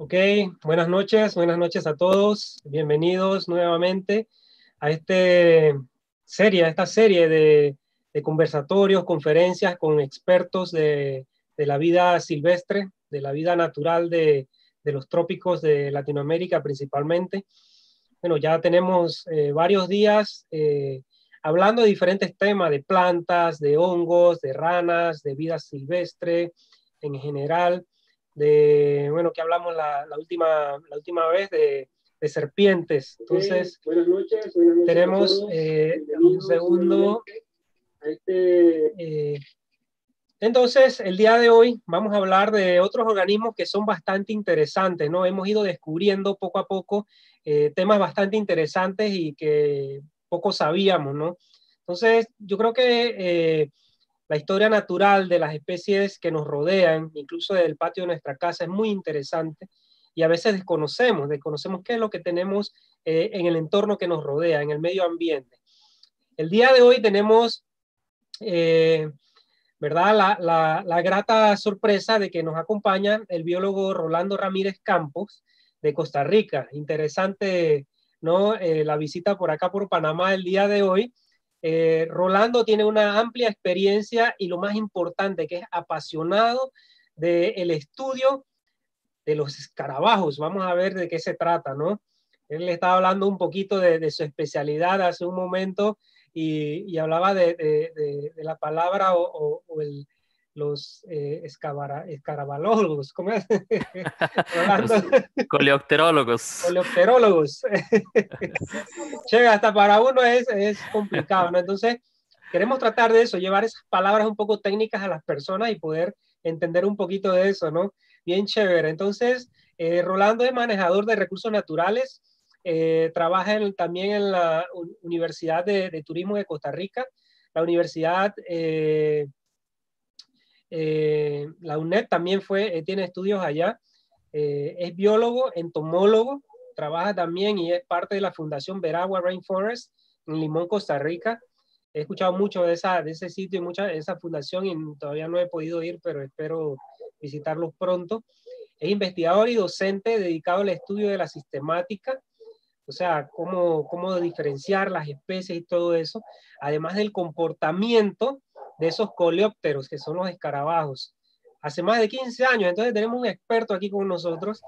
Ok, buenas noches, buenas noches a todos. Bienvenidos nuevamente a este serie, a esta serie de, conversatorios, conferencias con expertos de, la vida silvestre, de la vida natural de, los trópicos de Latinoamérica principalmente. Bueno, ya tenemos eh, varios días eh, hablando de diferentes temas, de plantas, de hongos, de ranas, de vida silvestre en general bueno, que hablamos la, última, la última vez de, serpientes. Entonces, tenemos eh, un segundo. Este, eh, entonces, el día de hoy vamos a hablar de otros organismos que son bastante interesantes, ¿no? Hemos ido descubriendo poco a poco eh, temas bastante interesantes y que poco sabíamos, ¿no? Entonces, yo creo que la historia natural de las especies que nos rodean, incluso del patio de nuestra casa, es muy interesante y a veces desconocemos, desconocemos qué es lo que tenemos eh, en el entorno que nos rodea, en el medio ambiente. El día de hoy tenemos, eh, ¿verdad? La, grata sorpresa de que nos acompaña el biólogo Rolando Ramírez Campos de Costa Rica. Interesante, ¿no? Eh, la visita por acá por Panamá el día de hoy. Eh, Rolando tiene una amplia experiencia y lo más importante, que es apasionado del estudio de los escarabajos. Vamos a ver de qué se trata, ¿no? Él le estaba hablando un poquito de, su especialidad hace un momento y, hablaba de, la palabra o el, los eh, escarabalólogos, ¿cómo es? coleopterólogos. Coleopterólogos. Llega, hasta para uno es, es complicado, ¿no? Entonces, queremos tratar de eso, llevar esas palabras un poco técnicas a las personas y poder entender un poquito de eso, ¿no? Bien chévere. Entonces, eh, Rolando es manejador de recursos naturales, eh, trabaja también en la Universidad de, Turismo de Costa Rica, la Universidad eh, eh, la UNED también fue, eh, tiene estudios allá. Eh, es biólogo, entomólogo, trabaja también y es parte de la Fundación Veragua Rainforest en Limón, Costa Rica. He escuchado mucho de, ese sitio y mucha, de esa fundación y todavía no he podido ir, pero espero visitarlos pronto. Es investigador y docente dedicado al estudio de la sistemática, o sea, cómo, cómo diferenciar las especies y todo eso, además del comportamiento de esos coleópteros, que son los escarabajos, hace más de 15 años. Entonces tenemos un experto aquí con nosotros.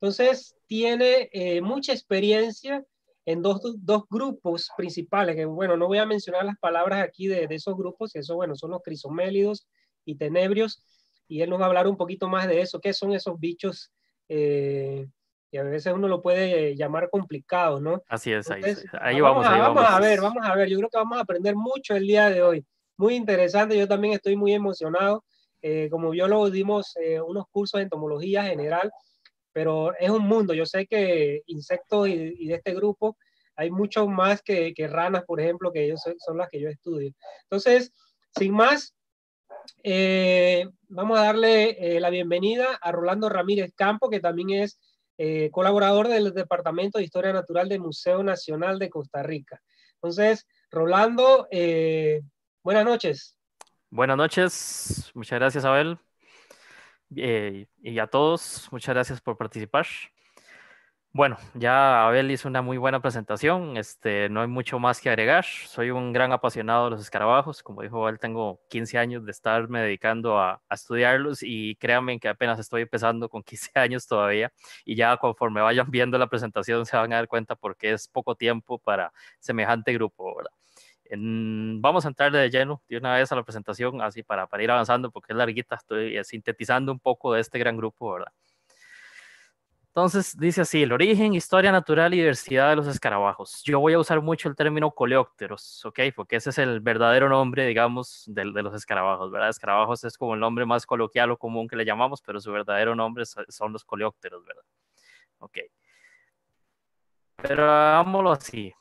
Entonces tiene eh, mucha experiencia en dos, dos, grupos principales, que bueno, no voy a mencionar las palabras aquí de, esos grupos, que eso bueno, son los crisomélidos y tenebrios, y él nos va a hablar un poquito más de eso, qué son esos bichos eh, y a veces uno lo puede eh, llamar complicado, ¿no? Así es, ahí, vamos. ahí vamos. vamos a ver, vamos a ver, yo creo que vamos a aprender mucho el día de hoy muy interesante. Yo también estoy muy emocionado. Eh, como biólogo dimos eh, unos cursos de entomología general, pero es un mundo. Yo sé que insectos y, de este grupo hay mucho más que, que ranas, por ejemplo, que ellos son, las que yo estudio. Entonces, sin más, eh, vamos a darle la bienvenida a Rolando Ramírez Campo, que también es colaborador del Departamento de Historia Natural del Museo Nacional de Costa Rica. Entonces, Rolando, Buenas noches. Buenas noches, muchas gracias Abel eh, y a todos, muchas gracias por participar. Bueno, ya Abel hizo una muy buena presentación, este, no hay mucho más que agregar, soy un gran apasionado de los escarabajos, como dijo Abel, tengo 15 años de estarme dedicando a, estudiarlos y créanme que apenas estoy empezando con 15 años todavía y ya conforme vayan viendo la presentación se van a dar cuenta porque es poco tiempo para semejante grupo, ¿verdad? vamos a entrar de lleno de una vez a la presentación, así para, ir avanzando, porque es larguita, estoy eh, sintetizando un poco de este gran grupo, ¿verdad? Entonces dice así, el origen, historia natural y diversidad de los escarabajos. Yo voy a usar mucho el término coleópteros, ¿ok? Porque ese es el verdadero nombre, digamos, de, de los escarabajos, ¿verdad? Escarabajos es como el nombre más coloquial o común que le llamamos, pero su verdadero nombre son los coleópteros, ¿verdad? Ok. Pero hagámoslo así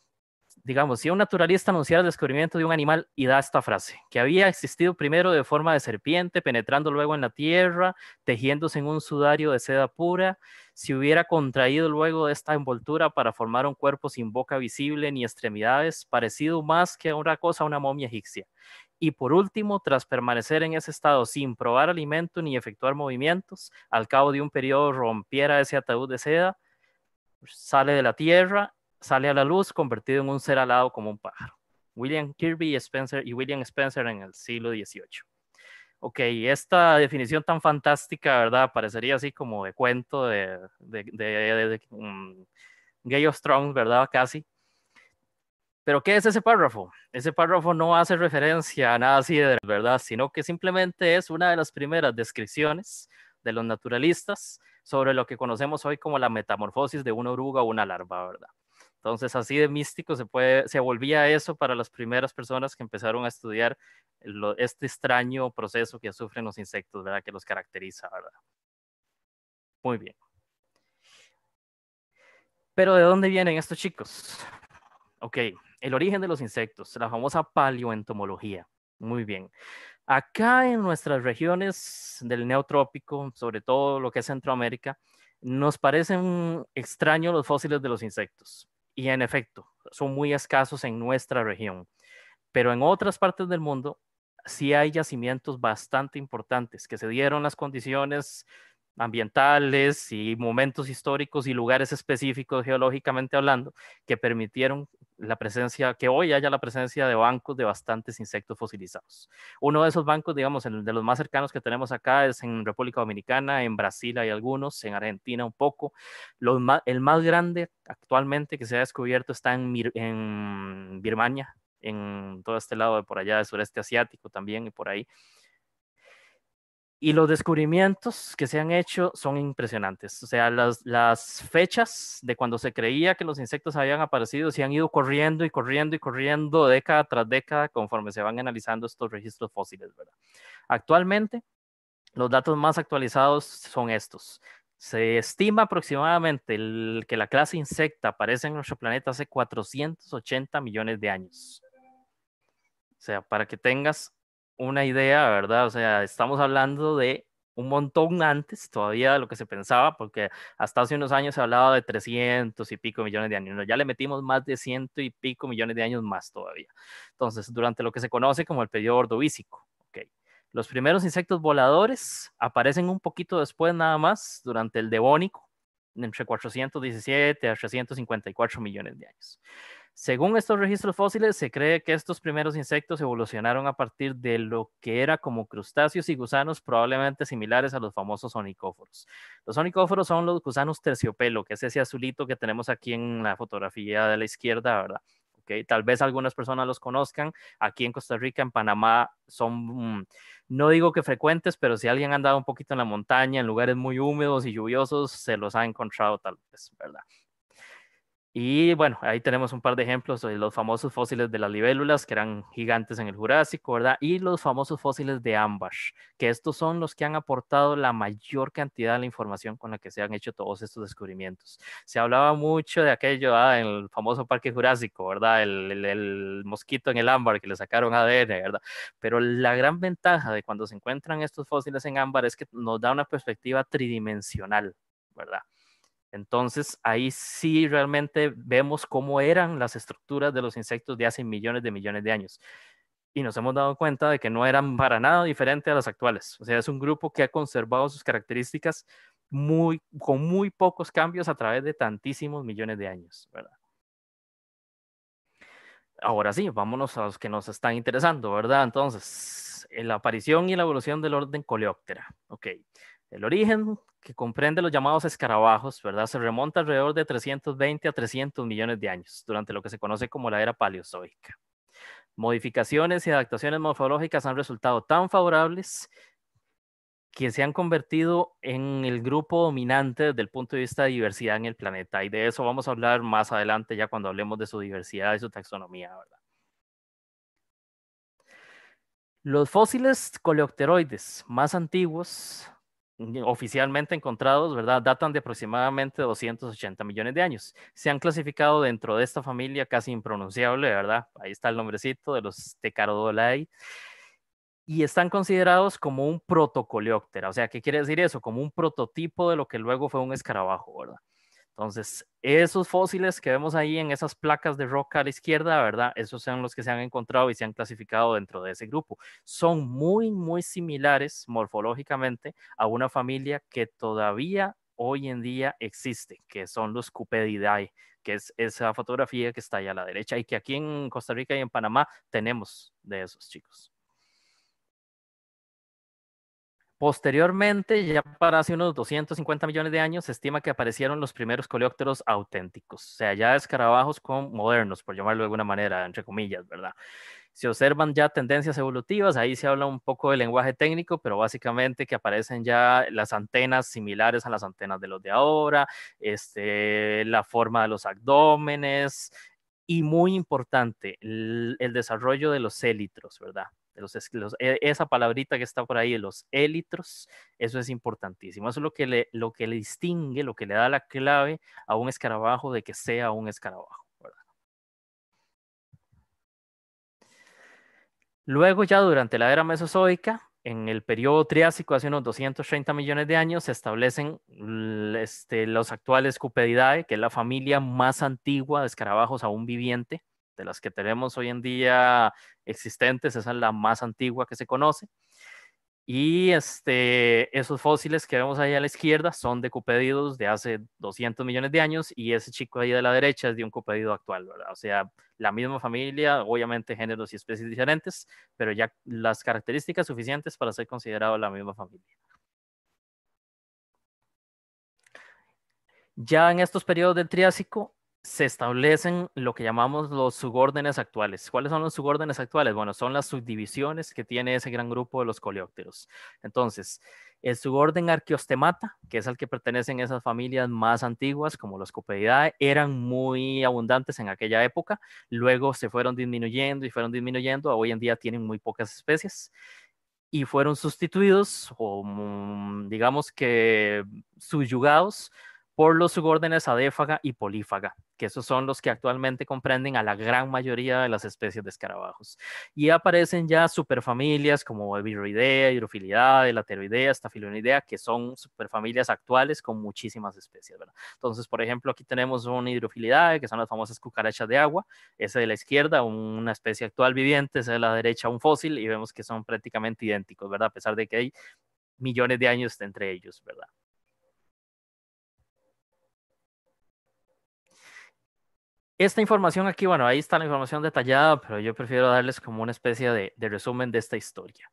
digamos, si un naturalista anunciara el descubrimiento de un animal y da esta frase, que había existido primero de forma de serpiente, penetrando luego en la tierra, tejiéndose en un sudario de seda pura, si hubiera contraído luego de esta envoltura para formar un cuerpo sin boca visible ni extremidades, parecido más que a una cosa a una momia egipcia. Y por último, tras permanecer en ese estado sin probar alimento ni efectuar movimientos, al cabo de un periodo rompiera ese ataúd de seda, sale de la tierra sale a la luz convertido en un ser alado como un pájaro. William Kirby y Spencer, y William Spencer en el siglo XVIII. Ok, esta definición tan fantástica, ¿verdad? Parecería así como de cuento de, mm, Gay of Strong, ¿verdad? Casi. Pero ¿qué es ese párrafo? Ese párrafo no hace referencia a nada así de verdad, sino que simplemente es una de las primeras descripciones de los naturalistas sobre lo que conocemos hoy como la metamorfosis de una oruga o una larva, ¿verdad? Entonces, así de místico se, puede, se volvía eso para las primeras personas que empezaron a estudiar este extraño proceso que sufren los insectos, ¿verdad? Que los caracteriza, ¿verdad? Muy bien. Pero ¿de dónde vienen estos chicos? Ok, el origen de los insectos, la famosa paleoentomología. Muy bien. Acá en nuestras regiones del neotrópico, sobre todo lo que es Centroamérica, nos parecen extraños los fósiles de los insectos y en efecto, son muy escasos en nuestra región. Pero en otras partes del mundo sí hay yacimientos bastante importantes que se dieron las condiciones ambientales y momentos históricos y lugares específicos geológicamente hablando que permitieron la presencia, que hoy haya la presencia de bancos de bastantes insectos fosilizados. Uno de esos bancos, digamos, de los más cercanos que tenemos acá es en República Dominicana, en Brasil hay algunos, en Argentina un poco. el más grande actualmente que se ha descubierto está en, en Birmania, en todo este lado de por allá del sureste asiático también y por ahí. Y los descubrimientos que se han hecho son impresionantes. O sea, las, fechas de cuando se creía que los insectos habían aparecido se han ido corriendo y corriendo y corriendo década tras década conforme se van analizando estos registros fósiles, Actualmente, los datos más actualizados son estos. Se estima aproximadamente que la clase insecta aparece en nuestro planeta hace 480 millones de años. O sea, para que tengas una idea, ¿verdad? O sea, estamos hablando de un montón antes todavía de lo que se pensaba, porque hasta hace unos años se hablaba de 300 y pico millones de años. Ya le metimos más de ciento y pico millones de años más todavía. Entonces, durante lo que se conoce como el periodo ordovícico. ok, Los primeros insectos voladores aparecen un poquito después nada más, durante el Devónico, entre 417 a 354 millones de años. Según estos registros fósiles, se cree que estos primeros insectos evolucionaron a partir de lo que era como crustáceos y gusanos probablemente similares a los famosos onicóforos. Los onicóforos son los gusanos terciopelo, que es ese azulito que tenemos aquí en la fotografía de la izquierda, ¿verdad? Tal vez algunas personas los conozcan. Aquí en Costa Rica, en Panamá, son, mm, no digo que frecuentes, pero si alguien ha andado un poquito en la montaña, en lugares muy húmedos y lluviosos, se los ha encontrado tal vez, ¿verdad? Y bueno, ahí tenemos un par de ejemplos de los famosos fósiles de las libélulas, que eran gigantes en el Jurásico, ¿verdad? Y los famosos fósiles de ámbar, que estos son los que han aportado la mayor cantidad de la información con la que se han hecho todos estos descubrimientos. Se hablaba mucho de aquello en el famoso Parque Jurásico, ¿verdad? el mosquito en el ámbar que le sacaron ADN, ¿verdad? Pero la gran ventaja de cuando se encuentran estos fósiles en ámbar es que nos da una perspectiva tridimensional, ¿verdad? Entonces, ahí sí realmente vemos cómo eran las estructuras de los insectos de hace millones de millones de años. Y nos hemos dado cuenta de que no eran para nada diferentes a las actuales. O sea, es un grupo que ha conservado sus características con muy pocos cambios a través de tantísimos millones de años, Ahora sí, vámonos a los que nos están interesando, ¿verdad? Entonces, la aparición y la evolución del orden coleóptera. Ok, el origen, que comprende los llamados escarabajos, ¿verdad? Se remonta alrededor de 320 a 300 millones de años, durante lo que se conoce como la era paleozoica. Modificaciones y adaptaciones morfológicas han resultado tan favorables que se han convertido en el grupo dominante desde el punto de vista de diversidad en el planeta. Y de eso vamos a hablar más adelante, ya cuando hablemos de su diversidad y su taxonomía, ¿verdad? Los fósiles coleopteroides más antiguos oficialmente encontrados, ¿verdad? Datan de aproximadamente 280 millones de años. Se han clasificado dentro de esta familia casi impronunciable, ¿verdad? Ahí está el nombrecito de los tecarodolai, Y están considerados como un protocolióptera. O sea, ¿qué quiere decir eso? Como un prototipo de lo que luego fue un escarabajo, ¿verdad? Entonces, esos fósiles que vemos ahí en esas placas de roca a la izquierda, ¿verdad? Esos son los que se han encontrado y se han clasificado dentro de ese grupo. Son muy, muy similares morfológicamente a una familia que todavía hoy en día existe, que son los Cupedidae, que es esa fotografía que está ahí a la derecha y que aquí en Costa Rica y en Panamá tenemos de esos chicos. Posteriormente, ya para hace unos 250 millones de años, se estima que aparecieron los primeros coleópteros auténticos, o sea, ya escarabajos con modernos, por llamarlo de alguna manera, entre comillas, ¿verdad? Se observan ya tendencias evolutivas, ahí se habla un poco de lenguaje técnico, pero básicamente que aparecen ya las antenas similares a las antenas de los de ahora, este, la forma de los abdómenes, y muy importante, el, el, desarrollo de los élitros, ¿verdad? E, esa palabrita que está por ahí, los élitros, eso es importantísimo. Eso es lo que, le, lo que le distingue, lo que le da la clave a un escarabajo de que sea un escarabajo. Luego ya durante la era mesozoica, en el periodo Triásico, hace unos 230 millones de años, se establecen este, los actuales Cupedidae, que es la familia más antigua de escarabajos aún viviente de las que tenemos hoy en día existentes, esa es la más antigua que se conoce. Y este, esos fósiles que vemos ahí a la izquierda son de cupedidos de hace 200 millones de años y ese chico ahí de la derecha es de un cupedido actual, ¿verdad? O sea, la misma familia, obviamente géneros y especies diferentes, pero ya las características suficientes para ser considerado la misma familia. Ya en estos periodos del Triásico, se establecen lo que llamamos los subórdenes actuales. ¿Cuáles son los subórdenes actuales? Bueno, son las subdivisiones que tiene ese gran grupo de los coleópteros. Entonces, el suborden arqueostemata, que es al que pertenecen esas familias más antiguas, como los Copeidae, eran muy abundantes en aquella época, luego se fueron disminuyendo y fueron disminuyendo, hoy en día tienen muy pocas especies y fueron sustituidos o mm, digamos que subyugados por los subórdenes adéfaga y polífaga, que esos son los que actualmente comprenden a la gran mayoría de las especies de escarabajos. Y aparecen ya superfamilias como Viroidea, Hidrofilidae, Lateroidea, Staphylonidea, que son superfamilias actuales con muchísimas especies, ¿verdad? Entonces, por ejemplo, aquí tenemos un Hidrofilidae, que son las famosas cucarachas de agua, ese de la izquierda, una especie actual viviente, ese de la derecha, un fósil, y vemos que son prácticamente idénticos, ¿verdad? A pesar de que hay millones de años entre ellos, ¿verdad? Esta información aquí, bueno, ahí está la información detallada, pero yo prefiero darles como una especie de, resumen de esta historia.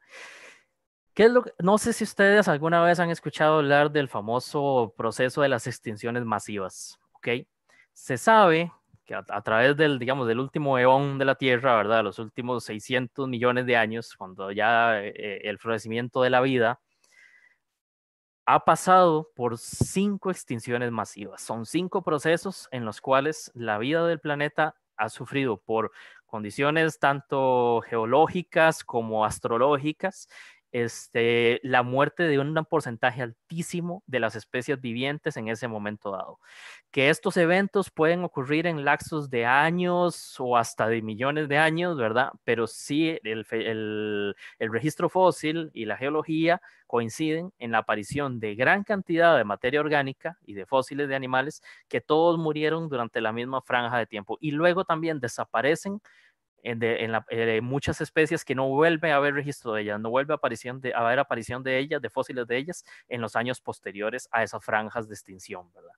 ¿Qué es lo no sé si ustedes alguna vez han escuchado hablar del famoso proceso de las extinciones masivas, ¿ok? Se sabe que a, través del, digamos, del último eón de la Tierra, ¿verdad? Los últimos 600 millones de años, cuando ya eh, eh, el florecimiento de la vida ha pasado por cinco extinciones masivas. Son cinco procesos en los cuales la vida del planeta ha sufrido por condiciones tanto geológicas como astrológicas este, la muerte de un porcentaje altísimo de las especies vivientes en ese momento dado. Que estos eventos pueden ocurrir en laxos de años o hasta de millones de años, ¿verdad? Pero sí, el registro fósil y la geología coinciden en la aparición de gran cantidad de materia orgánica y de fósiles de animales que todos murieron durante la misma franja de tiempo y luego también desaparecen en, eh, muchas especies que no vuelve a haber registro de ellas, no vuelve a, aparición de, a haber aparición de ellas, de fósiles de ellas, en los años posteriores a esas franjas de extinción, ¿verdad?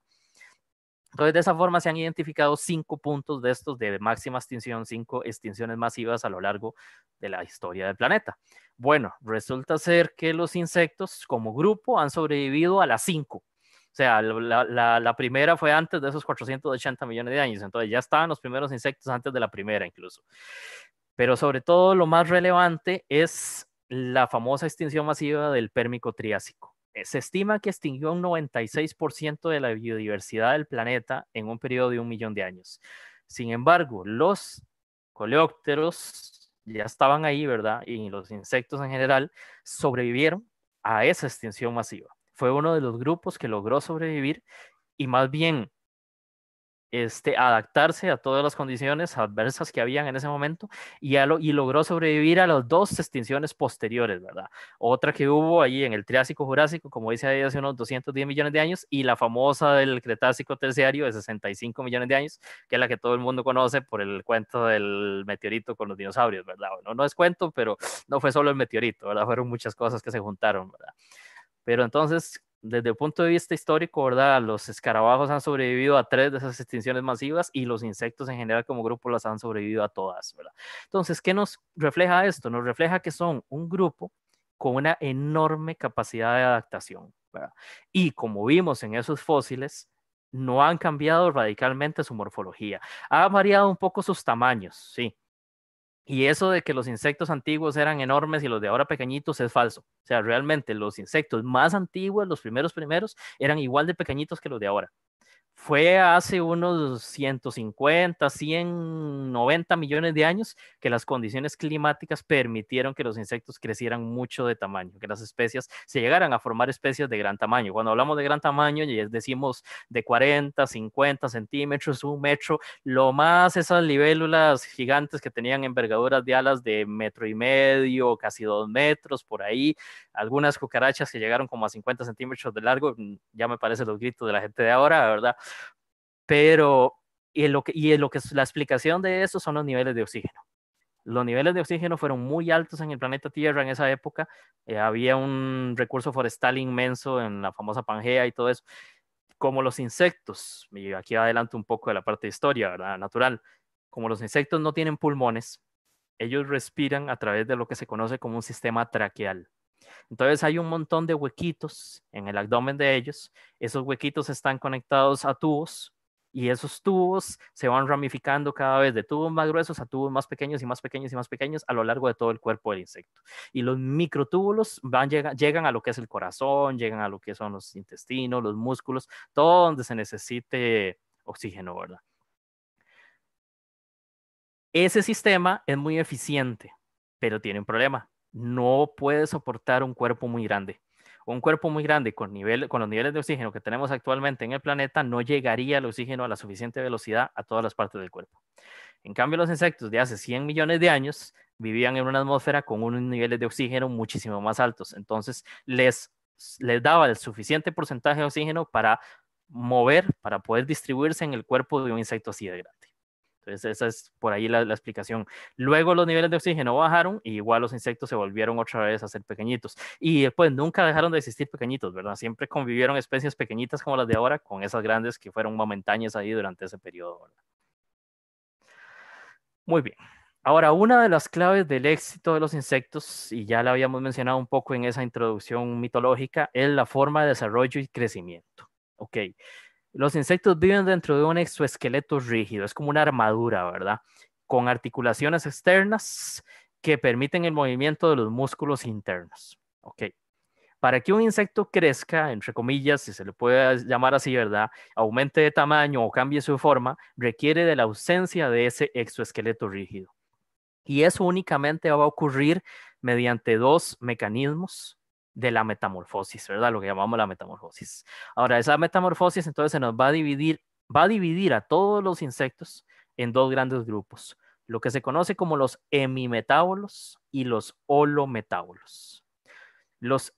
Entonces, de esa forma se han identificado cinco puntos de estos de máxima extinción, cinco extinciones masivas a lo largo de la historia del planeta. Bueno, resulta ser que los insectos como grupo han sobrevivido a las cinco. O sea, la, primera fue antes de esos 480 millones de años, entonces ya estaban los primeros insectos antes de la primera incluso. Pero sobre todo lo más relevante es la famosa extinción masiva del pérmico triásico. Eh, se estima que extinguió un 96% de la biodiversidad del planeta en un periodo de un millón de años. Sin embargo, los coleópteros ya estaban ahí, ¿verdad? Y los insectos en general sobrevivieron a esa extinción masiva fue uno de los grupos que logró sobrevivir y más bien este, adaptarse a todas las condiciones adversas que habían en ese momento y, y logró sobrevivir a las dos extinciones posteriores, ¿verdad? Otra que hubo allí en el Triásico Jurásico, como dice ahí, hace unos 210 millones de años, y la famosa del Cretácico Terciario de 65 millones de años, que es la que todo el mundo conoce por el cuento del meteorito con los dinosaurios, ¿verdad? Bueno, no es cuento, pero no fue solo el meteorito, ¿verdad? Fueron muchas cosas que se juntaron, ¿verdad? Pero entonces, desde el punto de vista histórico, ¿verdad? Los escarabajos han sobrevivido a tres de esas extinciones masivas y los insectos en general como grupo las han sobrevivido a todas, ¿verdad? Entonces, ¿qué nos refleja esto? Nos refleja que son un grupo con una enorme capacidad de adaptación, ¿verdad? Y como vimos en esos fósiles, no han cambiado radicalmente su morfología. Ha variado un poco sus tamaños, sí, y eso de que los insectos antiguos eran enormes y los de ahora pequeñitos es falso. O sea, realmente los insectos más antiguos, los primeros primeros, eran igual de pequeñitos que los de ahora fue hace unos 150, 190 millones de años que las condiciones climáticas permitieron que los insectos crecieran mucho de tamaño, que las especies se llegaran a formar especies de gran tamaño. Cuando hablamos de gran tamaño, decimos de 40, 50 centímetros, un metro, lo más esas libélulas gigantes que tenían envergaduras de alas de metro y medio, casi dos metros, por ahí, algunas cucarachas que llegaron como a 50 centímetros de largo, ya me parece los gritos de la gente de ahora, ¿verdad? Pero, y, lo que, y lo que, la explicación de eso son los niveles de oxígeno. Los niveles de oxígeno fueron muy altos en el planeta Tierra en esa época. Eh, había un recurso forestal inmenso en la famosa Pangea y todo eso. Como los insectos, y aquí adelanto un poco de la parte de historia, ¿verdad? Natural. Como los insectos no tienen pulmones, ellos respiran a través de lo que se conoce como un sistema traqueal. Entonces hay un montón de huequitos en el abdomen de ellos. Esos huequitos están conectados a tubos y esos tubos se van ramificando cada vez de tubos más gruesos a tubos más pequeños y más pequeños y más pequeños a lo largo de todo el cuerpo del insecto. Y los microtúbulos van, llegan, llegan a lo que es el corazón, llegan a lo que son los intestinos, los músculos, todo donde se necesite oxígeno, ¿verdad? Ese sistema es muy eficiente, pero tiene un problema. No puede soportar un cuerpo muy grande un cuerpo muy grande con, nivel, los niveles de oxígeno que tenemos actualmente en el planeta no llegaría el oxígeno a la suficiente velocidad a todas las partes del cuerpo. En cambio, los insectos de hace 100 millones de años vivían en una atmósfera con unos niveles de oxígeno muchísimo más altos. Entonces, les, les daba el suficiente porcentaje de oxígeno para mover, para poder distribuirse en el cuerpo de un insecto así de grande esa es por ahí la, explicación. Luego los niveles de oxígeno bajaron y igual los insectos se volvieron otra vez a ser pequeñitos. Y después pues, nunca dejaron de existir pequeñitos, ¿verdad? Siempre convivieron especies pequeñitas como las de ahora con esas grandes que fueron momentáneas ahí durante ese periodo, Muy bien. Ahora, una de las claves del éxito de los insectos, y ya la habíamos mencionado un poco en esa introducción mitológica, es la forma de desarrollo y crecimiento. Ok, los insectos viven dentro de un exoesqueleto rígido, es como una armadura, ¿verdad? Con articulaciones externas que permiten el movimiento de los músculos internos. Ok. Para que un insecto crezca, entre comillas, si se le puede llamar así, ¿verdad? Aumente de tamaño o cambie su forma, requiere de la ausencia de ese exoesqueleto rígido. Y eso únicamente va a ocurrir mediante dos mecanismos de la metamorfosis, ¿verdad? Lo que llamamos la metamorfosis. Ahora, esa metamorfosis entonces se nos va a dividir, va a dividir a todos los insectos en dos grandes grupos, lo que se conoce como los hemimetábolos y los holometábolos. Los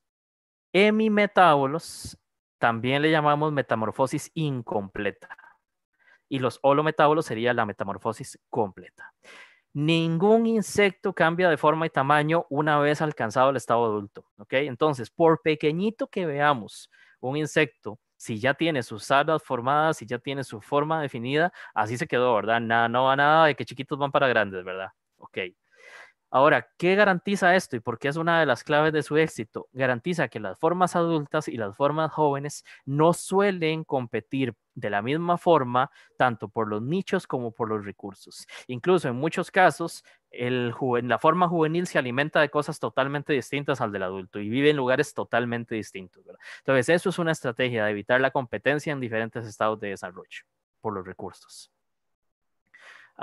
hemimetábolos también le llamamos metamorfosis incompleta y los holometábolos sería la metamorfosis completa. Ningún insecto cambia de forma y tamaño una vez alcanzado el estado adulto. ¿ok? Entonces, por pequeñito que veamos un insecto, si ya tiene sus alas formadas, si ya tiene su forma definida, así se quedó, ¿verdad? Nada, no va nada de que chiquitos van para grandes, ¿verdad? Ok. Ahora, ¿qué garantiza esto y por qué es una de las claves de su éxito? Garantiza que las formas adultas y las formas jóvenes no suelen competir de la misma forma, tanto por los nichos como por los recursos. Incluso en muchos casos, la forma juvenil se alimenta de cosas totalmente distintas al del adulto y vive en lugares totalmente distintos. Entonces, eso es una estrategia de evitar la competencia en diferentes estados de desarrollo por los recursos.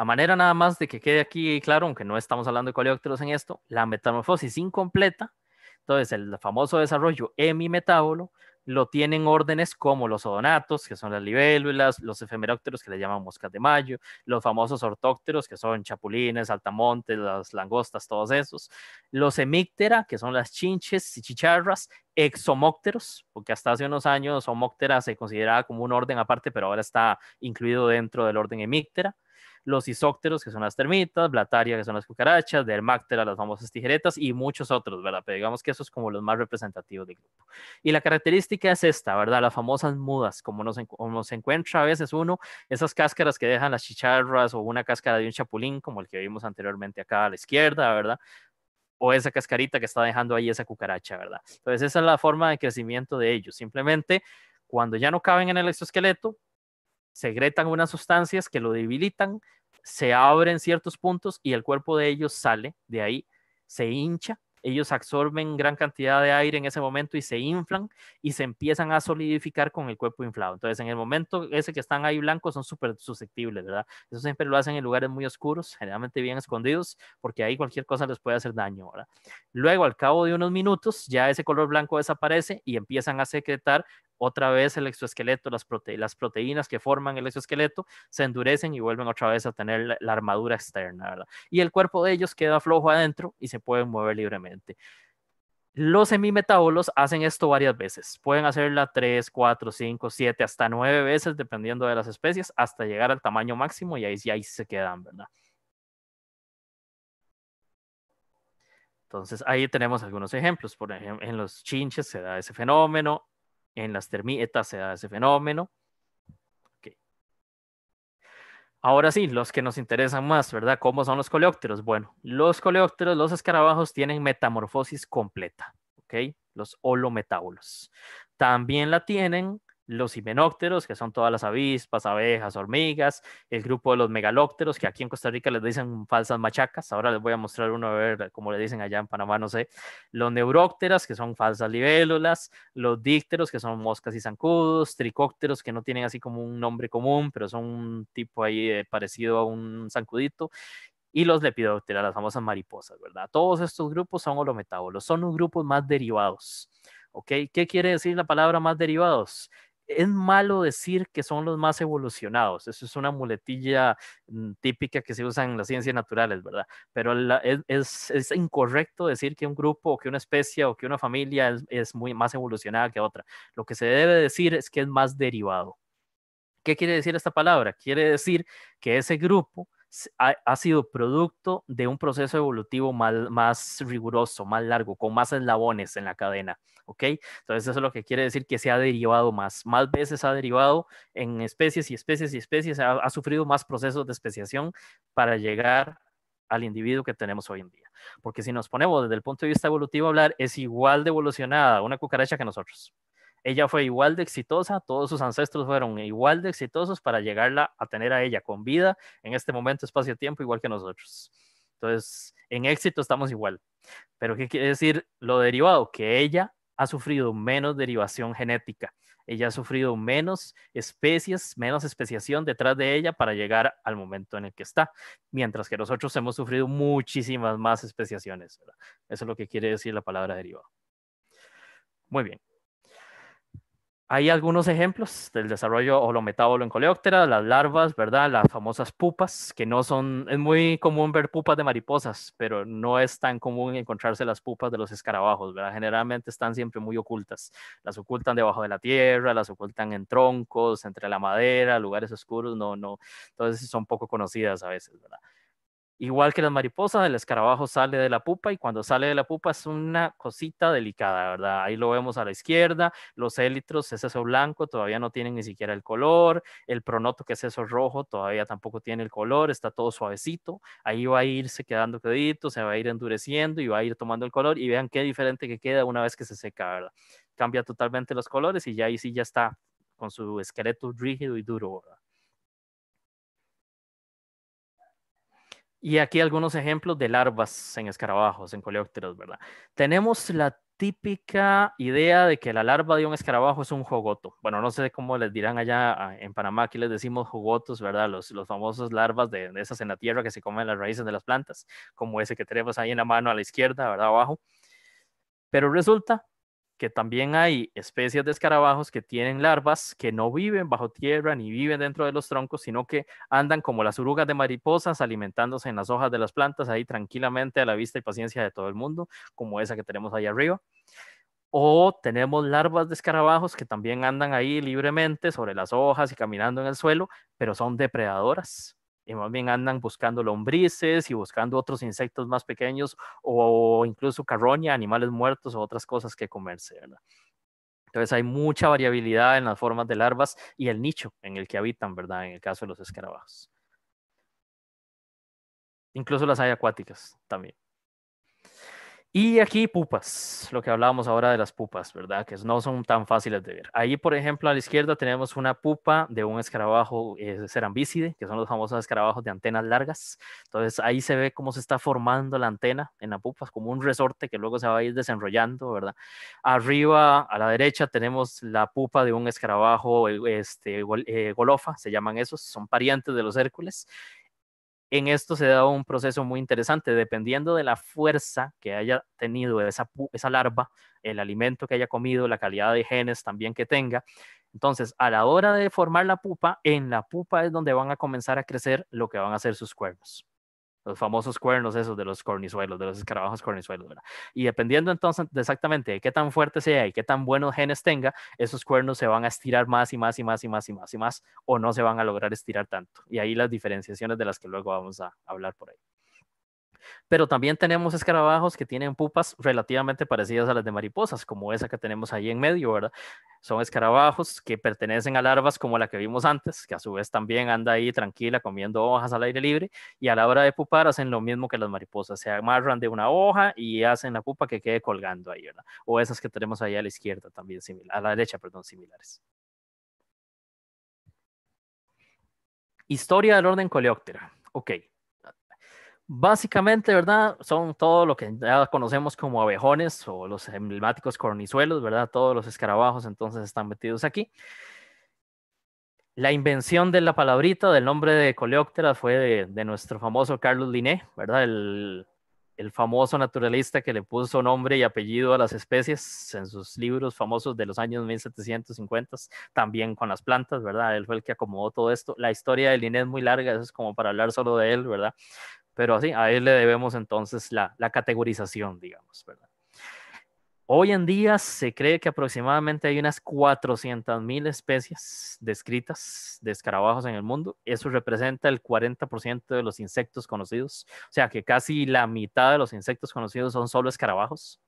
A manera nada más de que quede aquí claro, aunque no estamos hablando de coleópteros en esto, la metamorfosis incompleta, entonces el famoso desarrollo hemimetábolo, lo tienen órdenes como los odonatos, que son las libélulas, los efemerópteros, que le llaman moscas de mayo, los famosos ortópteros, que son chapulines, altamontes, las langostas, todos esos, los hemíptera, que son las chinches y chicharras, exomópteros, porque hasta hace unos años homóctera se consideraba como un orden aparte, pero ahora está incluido dentro del orden hemíptera, los isócteros, que son las termitas, Blataria, que son las cucarachas, dermácteras, las famosas tijeretas y muchos otros, ¿verdad? Pero digamos que esos como los más representativos del grupo. Y la característica es esta, ¿verdad? Las famosas mudas, como nos, se encuentra a veces uno, esas cáscaras que dejan las chicharras o una cáscara de un chapulín, como el que vimos anteriormente acá a la izquierda, ¿verdad? o esa cascarita que está dejando ahí esa cucaracha, ¿verdad? Entonces esa es la forma de crecimiento de ellos. Simplemente cuando ya no caben en el exoesqueleto, secretan unas sustancias que lo debilitan, se abren ciertos puntos y el cuerpo de ellos sale de ahí, se hincha, ellos absorben gran cantidad de aire en ese momento y se inflan y se empiezan a solidificar con el cuerpo inflado. Entonces, en el momento ese que están ahí blancos son súper susceptibles, ¿verdad? Eso siempre lo hacen en lugares muy oscuros, generalmente bien escondidos, porque ahí cualquier cosa les puede hacer daño, ¿verdad? Luego, al cabo de unos minutos, ya ese color blanco desaparece y empiezan a secretar otra vez el exoesqueleto, las, proteínas que forman el exoesqueleto se endurecen y vuelven otra vez a tener la, armadura externa, Y el cuerpo de ellos queda flojo adentro y se pueden mover libremente. Los semimetabolos hacen esto varias veces. Pueden hacerla 3, 4, 5, 7, hasta 9 veces, dependiendo de las especies, hasta llegar al tamaño máximo y ahí, y ahí se quedan, ¿verdad? Entonces, ahí tenemos algunos ejemplos. Por ejemplo, en los chinches se da ese fenómeno, en las termitas se da ese fenómeno. Ahora sí, los que nos interesan más, ¿verdad? ¿Cómo son los coleópteros? Bueno, los coleópteros, los escarabajos, tienen metamorfosis completa, ¿ok? Los holometábolos. También la tienen los himenópteros, que son todas las avispas, abejas, hormigas, el grupo de los megalópteros, que aquí en Costa Rica les dicen falsas machacas, ahora les voy a mostrar uno a ver cómo le dicen allá en Panamá, no sé, los neurópteras, que son falsas libélulas, los dícteros, que son moscas y zancudos, tricópteros, que no tienen así como un nombre común, pero son un tipo ahí eh, parecido a un zancudito, y los lepidópteras, las famosas mariposas, ¿verdad? Todos estos grupos son holometábolos, son un grupos más derivados. ¿Ok? ¿Qué quiere decir la palabra más derivados? es malo decir que son los más evolucionados. Eso es una muletilla mm, típica que se usa en las ciencias naturales, ¿verdad? Pero es, incorrecto decir que un grupo o que una especie o que una familia es, es muy más evolucionada que otra. Lo que se debe decir es que es más derivado. ¿Qué quiere decir esta palabra? Quiere decir que ese grupo ha, sido producto de un proceso evolutivo más riguroso, más largo, con más eslabones en la cadena, ¿ok? Entonces eso es lo que quiere decir que se ha derivado más, más veces ha derivado en especies y especies y especies, ha, ha sufrido más procesos de especiación para llegar al individuo que tenemos hoy en día. Porque si nos ponemos desde el punto de vista evolutivo a hablar, es igual de evolucionada una cucaracha que nosotros. Ella fue igual de exitosa, todos sus ancestros fueron igual de exitosos para llegarla a tener a ella con vida en este momento, espacio tiempo, igual que nosotros. Entonces, en éxito estamos igual. Pero, ¿qué quiere decir lo derivado? Que ella ha sufrido menos derivación genética. Ella ha sufrido menos especies, menos especiación detrás de ella para llegar al momento en el que está, mientras que nosotros hemos sufrido muchísimas más especiaciones. Eso es lo que quiere decir la palabra derivado. Muy bien. Hay algunos ejemplos del desarrollo holometábolo en coleóptera, las larvas, ¿verdad? Las famosas pupas, que no son, es muy común ver pupas de mariposas, pero no es tan común encontrarse las pupas de los escarabajos, ¿verdad? Generalmente están siempre muy ocultas. Las ocultan debajo de la tierra, las ocultan en troncos, entre la madera, lugares oscuros, no, no. Entonces son poco conocidas a veces, ¿verdad? Igual que las mariposas, el escarabajo sale de la pupa y cuando sale de la pupa es una cosita delicada, ¿verdad? Ahí lo vemos a la izquierda, los élitros, es eso blanco, todavía no tienen ni siquiera el color, el pronoto, que es eso rojo, todavía tampoco tiene el color, está todo suavecito, ahí va a irse quedando quedito, se va a ir endureciendo y va a ir tomando el color y vean qué diferente que queda una vez que se seca, ¿verdad? Cambia totalmente los colores y ya ahí sí ya está con su esqueleto rígido y duro, ¿verdad? Y aquí algunos ejemplos de larvas en escarabajos, en coleópteros, ¿verdad? Tenemos la típica idea de que la larva de un escarabajo es un jogoto. Bueno, no sé cómo les dirán allá ah, en Panamá, aquí les decimos jugotos, ¿verdad? Los, los famosos larvas de, esas en la tierra que se comen las raíces de las plantas, como ese que tenemos ahí en la mano a la izquierda, ¿verdad? Abajo. Pero resulta que también hay especies de escarabajos que tienen larvas que no viven bajo tierra ni viven dentro de los troncos, sino que andan como las orugas de mariposas alimentándose en las hojas de las plantas ahí tranquilamente a la vista y paciencia de todo el mundo, como esa que tenemos ahí arriba. O tenemos larvas de escarabajos que también andan ahí libremente sobre las hojas y caminando en el suelo, pero son depredadoras y más bien andan buscando lombrices y buscando otros insectos más pequeños o incluso carroña, animales muertos o otras cosas que comerse, ¿verdad? Entonces hay mucha variabilidad en las formas de larvas y el nicho en el que habitan, ¿verdad? En el caso de los escarabajos. Incluso las hay acuáticas también. Y aquí pupas, lo que hablábamos ahora de las pupas, ¿verdad? Que no son tan fáciles de ver. Ahí, por ejemplo, a la izquierda tenemos una pupa de un escarabajo eh, cerambícide, que son los famosos escarabajos de antenas largas. Entonces ahí se ve cómo se está formando la antena en la pupa, como un resorte que luego se va a ir desenrollando, ¿verdad? Arriba, a la derecha, tenemos la pupa de un escarabajo eh, este, eh, golofa, se llaman esos, son parientes de los Hércules en esto se da un proceso muy interesante. Dependiendo de la fuerza que haya tenido esa, esa larva, el alimento que haya comido, la calidad de genes también que tenga. Entonces, a la hora de formar la pupa, en la pupa es donde van a comenzar a crecer lo que van a ser sus cuernos los famosos cuernos esos de los cornizuelos, de los escarabajos cornizuelos, ¿verdad? Y dependiendo entonces exactamente de qué tan fuerte sea y qué tan buenos genes tenga, esos cuernos se van a estirar más y más y más y más y más y más o no se van a lograr estirar tanto. Y ahí las diferenciaciones de las que luego vamos a hablar por ahí. Pero también tenemos escarabajos que tienen pupas relativamente parecidas a las de mariposas, como esa que tenemos ahí en medio, ¿verdad? Son escarabajos que pertenecen a larvas como la que vimos antes, que a su vez también anda ahí tranquila comiendo hojas al aire libre y a la hora de pupar hacen lo mismo que las mariposas, se amarran de una hoja y hacen la pupa que quede colgando ahí, ¿verdad? O esas que tenemos ahí a la izquierda también, a la derecha, perdón, similares. Historia del orden coleóptera. Ok, Básicamente, ¿verdad? Son todo lo que ya conocemos como abejones o los emblemáticos cornizuelos, ¿verdad? Todos los escarabajos entonces están metidos aquí. La invención de la palabrita, del nombre de coleóptera, fue de, nuestro famoso Carlos Liné, ¿verdad? El, el famoso naturalista que le puso nombre y apellido a las especies en sus libros famosos de los años 1750, también con las plantas, ¿verdad? Él fue el que acomodó todo esto. La historia de Liné es muy larga, eso es como para hablar solo de él, ¿verdad? Pero así, a él le debemos entonces la, la categorización, digamos, ¿verdad? Hoy en día se cree que aproximadamente hay unas 400.000 especies descritas de escarabajos en el mundo. Eso representa el 40% de los insectos conocidos. O sea que casi la mitad de los insectos conocidos son solo escarabajos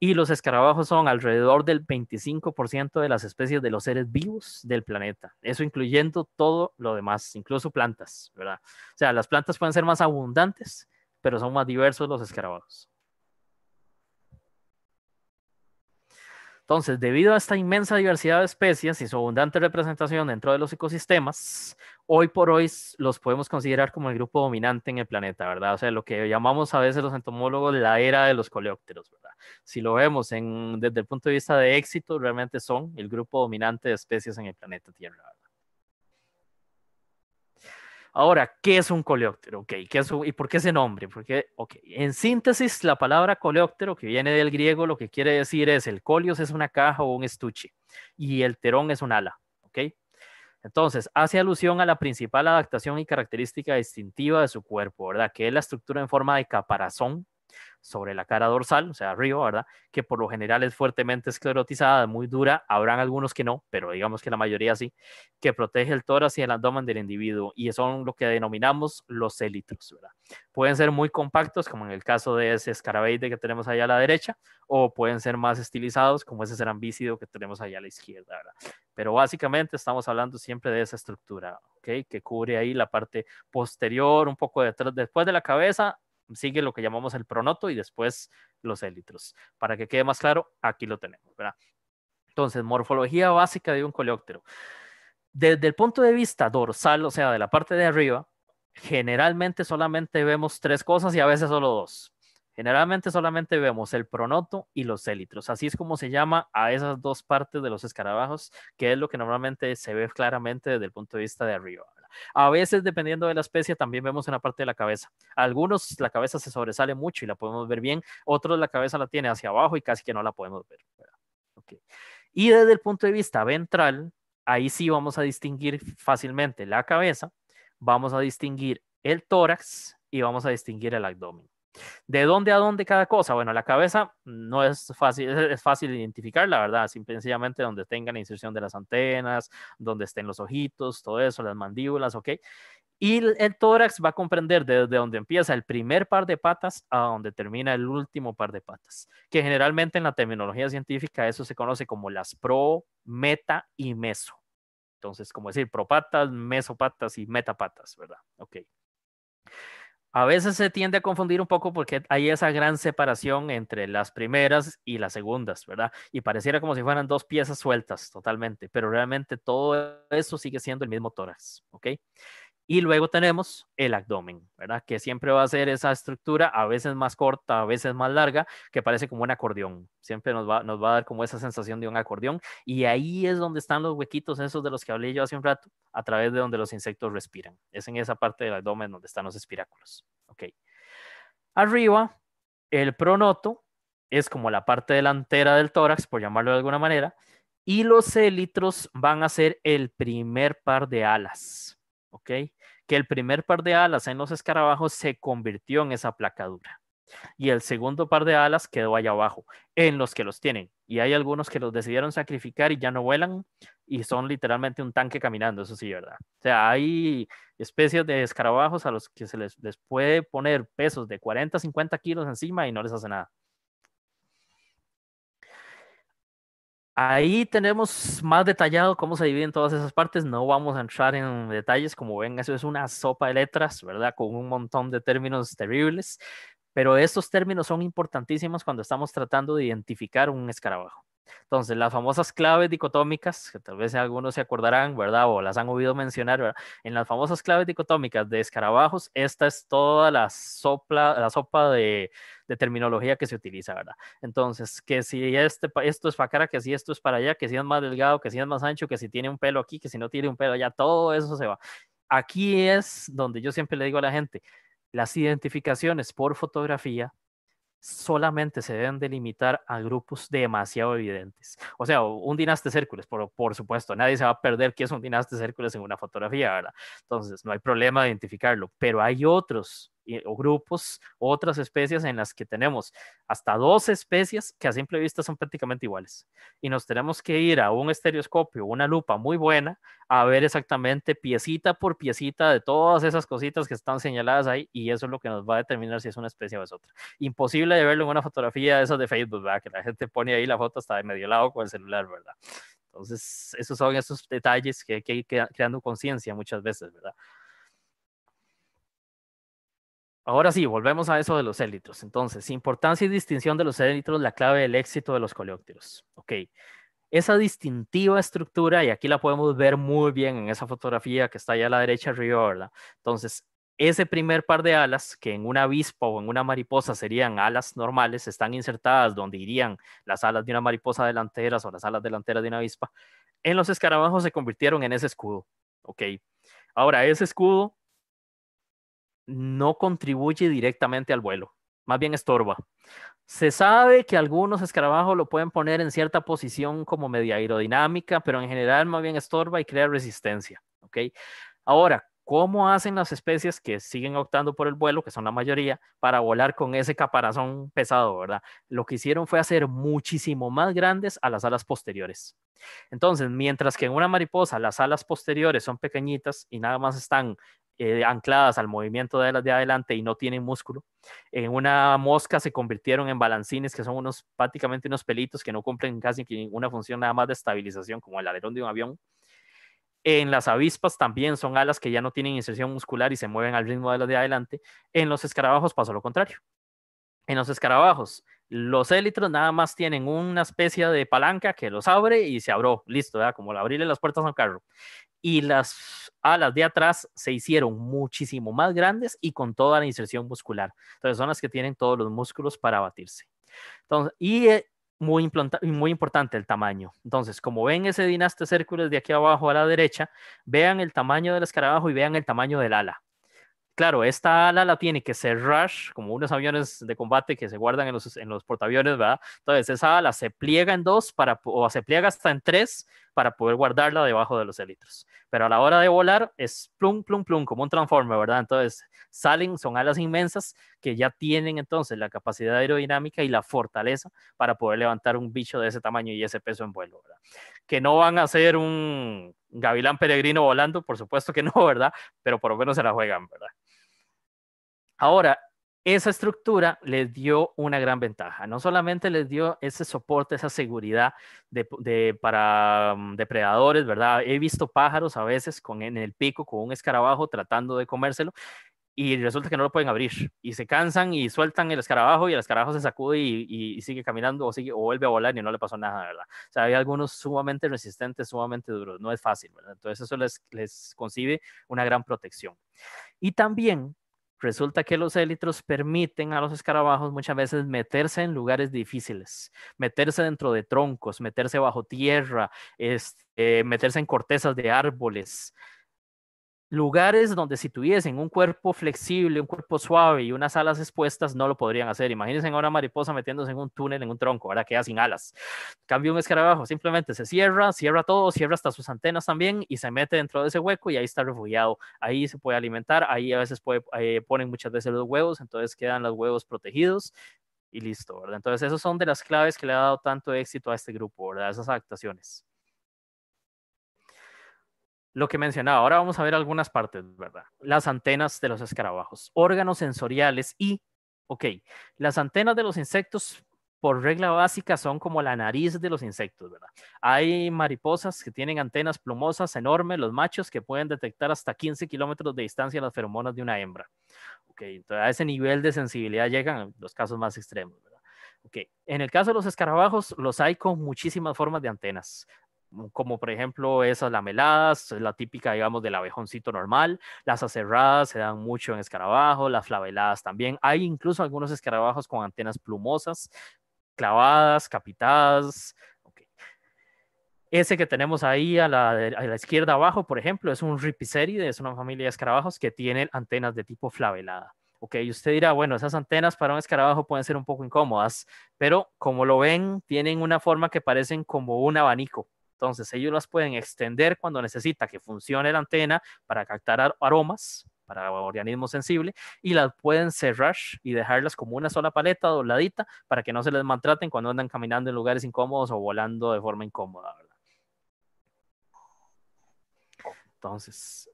y los escarabajos son alrededor del 25% de las especies de los seres vivos del planeta, eso incluyendo todo lo demás, incluso plantas, ¿verdad? O sea, las plantas pueden ser más abundantes, pero son más diversos los escarabajos. Entonces, debido a esta inmensa diversidad de especies y su abundante representación dentro de los ecosistemas, hoy por hoy los podemos considerar como el grupo dominante en el planeta, ¿verdad? O sea, lo que llamamos a veces los entomólogos la era de los coleópteros, ¿verdad? Si lo vemos desde el punto de vista de éxito, realmente son el grupo dominante de especies en el planeta Tierra. ¿verdad? Ahora, ¿qué es un coleóptero? es ¿Y por qué ese nombre? Porque, en síntesis, la palabra coleóptero, que viene del griego, lo que quiere decir es el colios es una caja o un estuche y el terón es un ala. Entonces, hace alusión a la principal adaptación y característica distintiva de su cuerpo, ¿verdad? Que es la estructura en forma de caparazón sobre la cara dorsal, o sea, arriba, ¿verdad? Que por lo general es fuertemente esclerotizada, muy dura, habrán algunos que no, pero digamos que la mayoría sí, que protege el tórax y el abdomen del individuo y son lo que denominamos los élitros, ¿verdad? Pueden ser muy compactos, como en el caso de ese escarabeide que tenemos allá a la derecha, o pueden ser más estilizados, como ese cerambícido que tenemos allá a la izquierda, ¿verdad? Pero básicamente estamos hablando siempre de esa estructura, ¿ok? Que cubre ahí la parte posterior, un poco detrás, después de la cabeza, sigue lo que llamamos el pronoto y después los élitros. Para que quede más claro, aquí lo tenemos, Entonces, morfología básica de un coleóptero. Desde el punto de vista dorsal, o sea, de la parte de arriba, generalmente solamente vemos tres cosas y a veces solo dos. Generalmente solamente vemos el pronoto y los élitros. Así es como se llama a esas dos partes de los escarabajos, que es lo que normalmente se ve claramente desde el punto de vista de arriba. A veces, dependiendo de la especie, también vemos una parte de la cabeza. Algunos la cabeza se sobresale mucho y la podemos ver bien, otros la cabeza la tiene hacia abajo y casi que no la podemos ver. Y desde el punto de vista ventral, ahí sí vamos a distinguir fácilmente la cabeza, vamos a distinguir el tórax y vamos a distinguir el abdomen. ¿De dónde a dónde cada cosa? Bueno, la cabeza no es fácil, es, fácil identificar, la verdad, simplemente donde tengan la inserción de las antenas, donde estén los ojitos, todo eso, las mandíbulas, ¿ok? Y el tórax va a comprender desde donde empieza el primer par de patas a donde termina el último par de patas, que generalmente en la terminología científica eso se conoce como las pro, meta y meso. Entonces, como decir, propatas, mesopatas y metapatas, ¿verdad? Ok. A veces se tiende a confundir un poco porque hay esa gran separación entre las primeras y las segundas, ¿verdad? Y pareciera como si fueran dos piezas sueltas totalmente, pero realmente todo eso sigue siendo el mismo tórax, ¿ok? Y luego tenemos el abdomen, ¿verdad? Que siempre va a ser esa estructura, a veces más corta, a veces más larga, que parece como un acordeón. Siempre nos va, nos va a dar como esa sensación de un acordeón. Y ahí es donde están los huequitos, esos de los que hablé yo hace un rato, a través de donde los insectos respiran. Es en esa parte del abdomen donde están los espiráculos. Ok. Arriba, el pronoto es como la parte delantera del tórax, por llamarlo de alguna manera. Y los élitros van a ser el primer par de alas. ¿Ok? que el primer par de alas en los escarabajos se convirtió en esa placadura Y el segundo par de alas quedó allá abajo, en los que los tienen. Y hay algunos que los decidieron sacrificar y ya no vuelan y son literalmente un tanque caminando, eso sí, ¿verdad? O sea, hay especies de escarabajos a los que se les, les puede poner pesos de 40, 50 kilos encima y no les hace nada. Ahí tenemos más detallado cómo se dividen todas esas partes. No vamos a entrar en detalles. Como ven, eso es una sopa de letras, ¿verdad? Con un montón de términos terribles. Pero estos términos son importantísimos cuando estamos tratando de identificar un escarabajo. Entonces, las famosas claves dicotómicas, que tal vez algunos se acordarán, ¿verdad? O las han oído mencionar, ¿verdad? En las famosas claves dicotómicas de escarabajos, esta es toda la, la sopa de, terminología que se utiliza, ¿verdad? Entonces, que si este esto es para cara, que si esto es para allá, que si es más delgado, que si es más ancho, que si tiene un pelo aquí, que si no tiene un pelo allá, todo eso se va. Aquí es donde yo siempre le digo a la gente, las identificaciones por fotografía solamente se deben delimitar a grupos demasiado evidentes. O sea, un dinaste Hércules, por, por supuesto, nadie se va a perder que es un dinaste Cércules en una fotografía, ¿verdad? Entonces, no hay problema de identificarlo, pero hay otros eh, o grupos, otras especies en las que tenemos hasta dos especies que a simple vista son prácticamente iguales. Y nos tenemos que ir a un estereoscopio, una lupa muy buena, a ver exactamente piecita por piecita de todas esas cositas que están señaladas ahí y eso es lo que nos va a determinar si es una especie o es otra. Imposible de verlo en una fotografía de esas de Facebook, ¿verdad? Que la gente pone ahí la foto hasta de medio lado con el celular, ¿verdad? Entonces, esos son esos detalles que hay que ir creando conciencia muchas veces, ¿verdad? Ahora sí, volvemos a eso de los élitros. Entonces, importancia y distinción de los élitros, la clave del éxito de los coleópteros. Ok. Esa distintiva estructura, y aquí la podemos ver muy bien en esa fotografía que está allá a la derecha arriba, Entonces, ese primer par de alas, que en una avispa o en una mariposa serían alas normales, están insertadas donde irían las alas de una mariposa delanteras o las alas delanteras de una avispa, en los escarabajos se convirtieron en ese escudo. Ahora, ese escudo no contribuye directamente al vuelo, más bien estorba. Se sabe que algunos escarabajos lo pueden poner en cierta posición como media aerodinámica, pero en general más bien estorba y crea resistencia. Ahora, ¿cómo hacen las especies que siguen optando por el vuelo, que son la mayoría, para volar con ese caparazón pesado, verdad? Lo que hicieron fue hacer muchísimo más grandes a las alas posteriores. Entonces, mientras que en una mariposa las alas posteriores son pequeñitas y nada más están eh, ancladas al movimiento de las de adelante y no tienen músculo. En una mosca se convirtieron en balancines, que son unos prácticamente unos pelitos que no cumplen casi ninguna función nada más de estabilización, como el alerón de un avión. En las avispas también son alas que ya no tienen inserción muscular y se mueven al ritmo de las de adelante. En los escarabajos pasó lo contrario. En los escarabajos, los élitros nada más tienen una especie de palanca que los abre y se abrió, listo, como abrirle las puertas a un carro y las alas de atrás se hicieron muchísimo más grandes y con toda la inserción muscular. Entonces son las que tienen todos los músculos para batirse. Entonces, y eh, muy, muy importante el tamaño. Entonces, como ven ese Dinaste Hércules de aquí abajo a la derecha, vean el tamaño del escarabajo y vean el tamaño del ala claro, esta ala la tiene que ser cerrar, como unos aviones de combate que se guardan en los, portaaviones, ¿verdad? Entonces, esa ala se pliega en dos para, o se pliega hasta en tres para poder guardarla debajo de los elitros. Pero a la hora de volar es plum, plum, plum, como un transforme, ¿verdad? Entonces, salen, son alas inmensas que ya tienen entonces la capacidad aerodinámica y la fortaleza para poder levantar un bicho de ese tamaño y ese peso en vuelo, ¿verdad? Que no van a ser un gavilán peregrino volando, por supuesto que no, ¿verdad? Pero por lo menos se la juegan, ¿verdad? Ahora, esa estructura les dio una gran ventaja. No solamente les dio ese soporte, esa seguridad para mm, depredadores, ¿verdad? He visto pájaros a veces con, en el pico con un escarabajo tratando de comérselo y resulta que no lo pueden abrir y se cansan y sueltan el escarabajo y el escarabajo se sacude y, sigue caminando o, sigue, vuelve a volar y no le pasó nada, ¿verdad? O sea, hay algunos sumamente resistentes, sumamente duros, no es fácil, ¿verdad? Entonces eso les, les concibe una gran protección. Y también Resulta que los élitros permiten a los escarabajos muchas veces meterse en lugares difíciles, meterse dentro de troncos, meterse bajo tierra, este, meterse en cortezas de árboles, lugares donde si tuviesen un cuerpo flexible, un cuerpo suave y unas alas expuestas, no lo podrían hacer. Imagínense ahora una mariposa metiéndose en un túnel, en un tronco, ahora queda sin alas. Cambia un escarabajo, simplemente se cierra, cierra todo, cierra hasta sus antenas también y se mete dentro de ese hueco y ahí está refugiado. Ahí se puede alimentar, ahí a veces puede, eh, ponen muchas veces los huevos, entonces quedan los huevos protegidos. Y listo, ¿verdad? Entonces, esas son de las claves que le ha dado tanto éxito a este grupo, ¿verdad? Esas adaptaciones. Lo que mencionaba, ahora vamos a ver algunas partes, ¿verdad? Las antenas de los escarabajos, órganos sensoriales y, ok, las antenas de los insectos por regla básica son como la nariz de los insectos, ¿verdad? Hay mariposas que tienen antenas plumosas enormes, los machos que pueden detectar hasta 15 kilómetros de distancia las feromonas de una hembra. Ok, entonces a ese nivel de sensibilidad llegan los casos más extremos, ¿verdad? Ok, en el caso de los escarabajos, los hay con muchísimas formas de antenas como por ejemplo esas lameladas, la típica, digamos, del abejoncito normal. Las acerradas se dan mucho en escarabajo las flaveladas también. Hay incluso algunos escarabajos con antenas plumosas, clavadas, capitadas. Ese que tenemos ahí a la, izquierda abajo, por ejemplo, es un ripiseride. es una familia de escarabajos que tiene antenas de tipo flavelada. Ok, y usted dirá, bueno, esas antenas para un escarabajo pueden ser un poco incómodas, pero como lo ven, tienen una forma que parecen como un abanico entonces ellos las pueden extender cuando necesita que funcione la antena para captar aromas para organismos sensibles y las pueden cerrar y dejarlas como una sola paleta dobladita para que no se les maltraten cuando andan caminando en lugares incómodos o volando de forma incómoda, Entonces,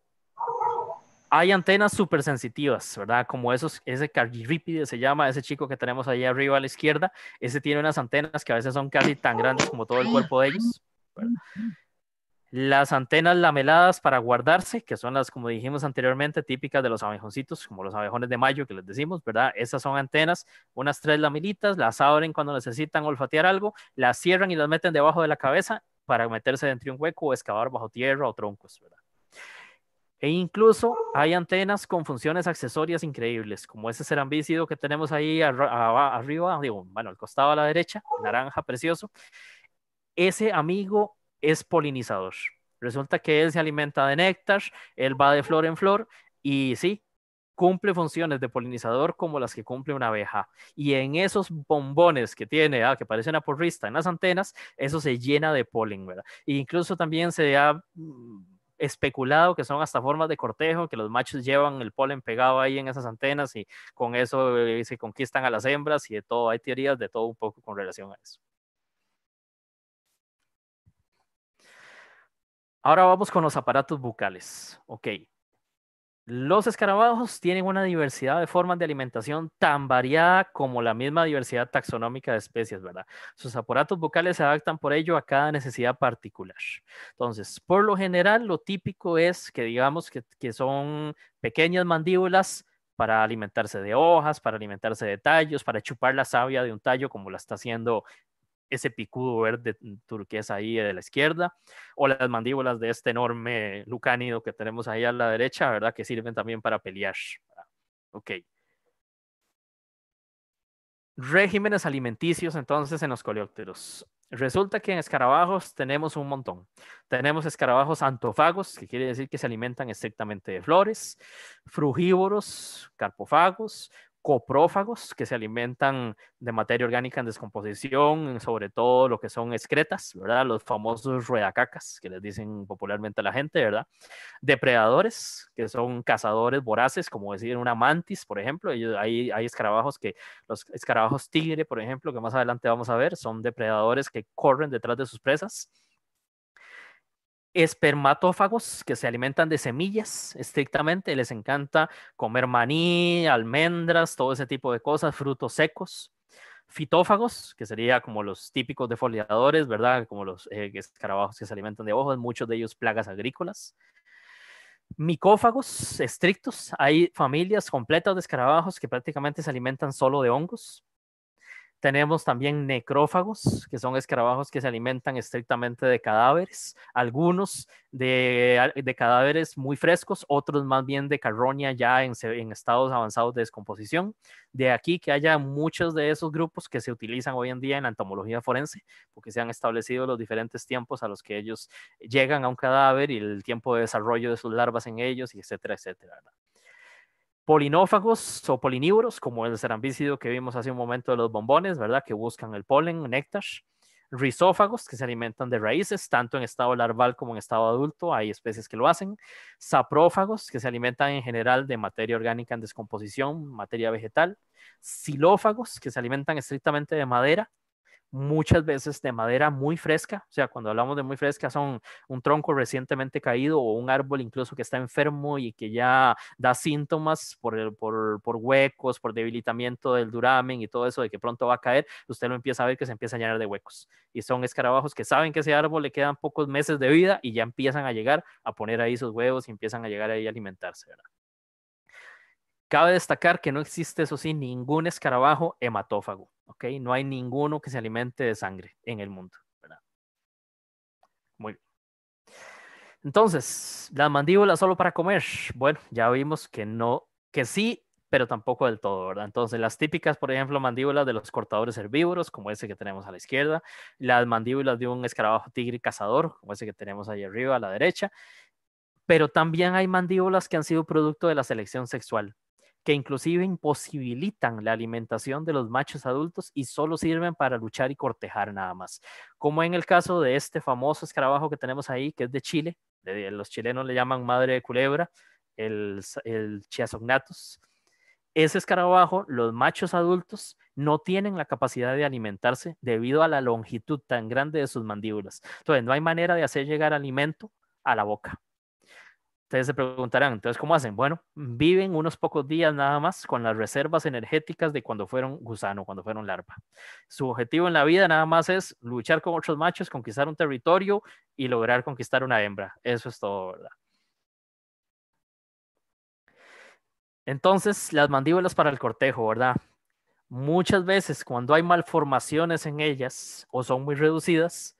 hay antenas súper sensitivas, ¿verdad? Como esos, ese ripide se llama, ese chico que tenemos ahí arriba a la izquierda, ese tiene unas antenas que a veces son casi tan grandes como todo el cuerpo de ellos. Las antenas lameladas para guardarse, que son las, como dijimos anteriormente, típicas de los abejoncitos, como los abejones de mayo que les decimos, ¿verdad? Esas son antenas, unas tres lamilitas las abren cuando necesitan olfatear algo, las cierran y las meten debajo de la cabeza para meterse dentro de un hueco o excavar bajo tierra o troncos, ¿verdad? E incluso hay antenas con funciones accesorias increíbles, como ese serambícido que tenemos ahí arriba, digo, bueno, al costado a la derecha, naranja, precioso ese amigo es polinizador. Resulta que él se alimenta de néctar, él va de flor en flor y sí, cumple funciones de polinizador como las que cumple una abeja. Y en esos bombones que tiene, ah, que que parecen aporrista en las antenas, eso se llena de polen, ¿verdad? E incluso también se ha mm, especulado que son hasta formas de cortejo, que los machos llevan el polen pegado ahí en esas antenas y con eso eh, se conquistan a las hembras y de todo, hay teorías de todo un poco con relación a eso. Ahora vamos con los aparatos bucales. Ok. Los escarabajos tienen una diversidad de formas de alimentación tan variada como la misma diversidad taxonómica de especies, ¿verdad? Sus aparatos bucales se adaptan por ello a cada necesidad particular. Entonces, por lo general, lo típico es que digamos que, que son pequeñas mandíbulas para alimentarse de hojas, para alimentarse de tallos, para chupar la savia de un tallo como la está haciendo ese picudo verde turquesa ahí de la izquierda, o las mandíbulas de este enorme lucánido que tenemos ahí a la derecha, ¿verdad? Que sirven también para pelear. Ok. Regímenes alimenticios entonces en los coleópteros. Resulta que en escarabajos tenemos un montón. Tenemos escarabajos antofagos, que quiere decir que se alimentan estrictamente de flores, frugívoros, carpofagos coprófagos que se alimentan de materia orgánica en descomposición, sobre todo lo que son excretas, ¿verdad? Los famosos ruedacacas, que les dicen popularmente a la gente, ¿verdad? Depredadores, que son cazadores voraces, como decir una mantis, por ejemplo. hay, hay escarabajos que, los escarabajos tigre, por ejemplo, que más adelante vamos a ver, son depredadores que corren detrás de sus presas espermatófagos que se alimentan de semillas estrictamente, les encanta comer maní, almendras, todo ese tipo de cosas, frutos secos. Fitófagos, que sería como los típicos defoliadores, ¿verdad? Como los eh, escarabajos que se alimentan de hojas, muchos de ellos plagas agrícolas. Micófagos estrictos, hay familias completas de escarabajos que prácticamente se alimentan solo de hongos tenemos también necrófagos, que son escarabajos que se alimentan estrictamente de cadáveres, algunos de, de cadáveres muy frescos, otros más bien de carroña ya en, en, estados avanzados de descomposición. De aquí que haya muchos de esos grupos que se utilizan hoy en día en la entomología forense, porque se han establecido los diferentes tiempos a los que ellos llegan a un cadáver y el tiempo de desarrollo de sus larvas en ellos, y etcétera, etcétera. Polinófagos o polinívoros, como el cerambícido que vimos hace un momento de los bombones, ¿verdad? Que buscan el polen, néctar. Rizófagos, que se alimentan de raíces, tanto en estado larval como en estado adulto, hay especies que lo hacen. Saprófagos, que se alimentan en general de materia orgánica en descomposición, materia vegetal. Silófagos, que se alimentan estrictamente de madera, muchas veces de madera muy fresca, o sea, cuando hablamos de muy fresca son un tronco recientemente caído o un árbol incluso que está enfermo y que ya da síntomas por, por, huecos, por debilitamiento del duramen y todo eso de que pronto va a caer, usted lo empieza a ver que se empieza a llenar de huecos. Y son escarabajos que saben que ese árbol le quedan pocos meses de vida y ya empiezan a llegar a poner ahí sus huevos y empiezan a llegar ahí a alimentarse, ¿verdad? Cabe destacar que no existe, eso sí, ningún escarabajo hematófago, ¿ok? No hay ninguno que se alimente de sangre en el mundo, ¿verdad? Muy bien. Entonces, las mandíbulas solo para comer. Bueno, ya vimos que no, que sí, pero tampoco del todo, ¿verdad? Entonces, las típicas, por ejemplo, mandíbulas de los cortadores herbívoros, como ese que tenemos a la izquierda, las mandíbulas de un escarabajo tigre cazador, como ese que tenemos ahí arriba a la derecha, pero también hay mandíbulas que han sido producto de la selección sexual, que inclusive imposibilitan la alimentación de los machos adultos y solo sirven para luchar y cortejar nada más. Como en el caso de este famoso escarabajo que tenemos ahí, que es de Chile, los chilenos le llaman madre de culebra, el, el chiasognatus. Ese escarabajo, los machos adultos no tienen la capacidad de alimentarse debido a la longitud tan grande de sus mandíbulas. Entonces, no hay manera de hacer llegar alimento a la boca. Ustedes se preguntarán, entonces, ¿cómo hacen? Bueno, viven unos pocos días nada más con las reservas energéticas de cuando fueron gusano, cuando fueron larva. Su objetivo en la vida nada más es luchar con otros machos, conquistar un territorio y lograr conquistar una hembra. Eso es todo, ¿verdad? Entonces, las mandíbulas para el cortejo, ¿verdad? Muchas veces cuando hay malformaciones en ellas o son muy reducidas,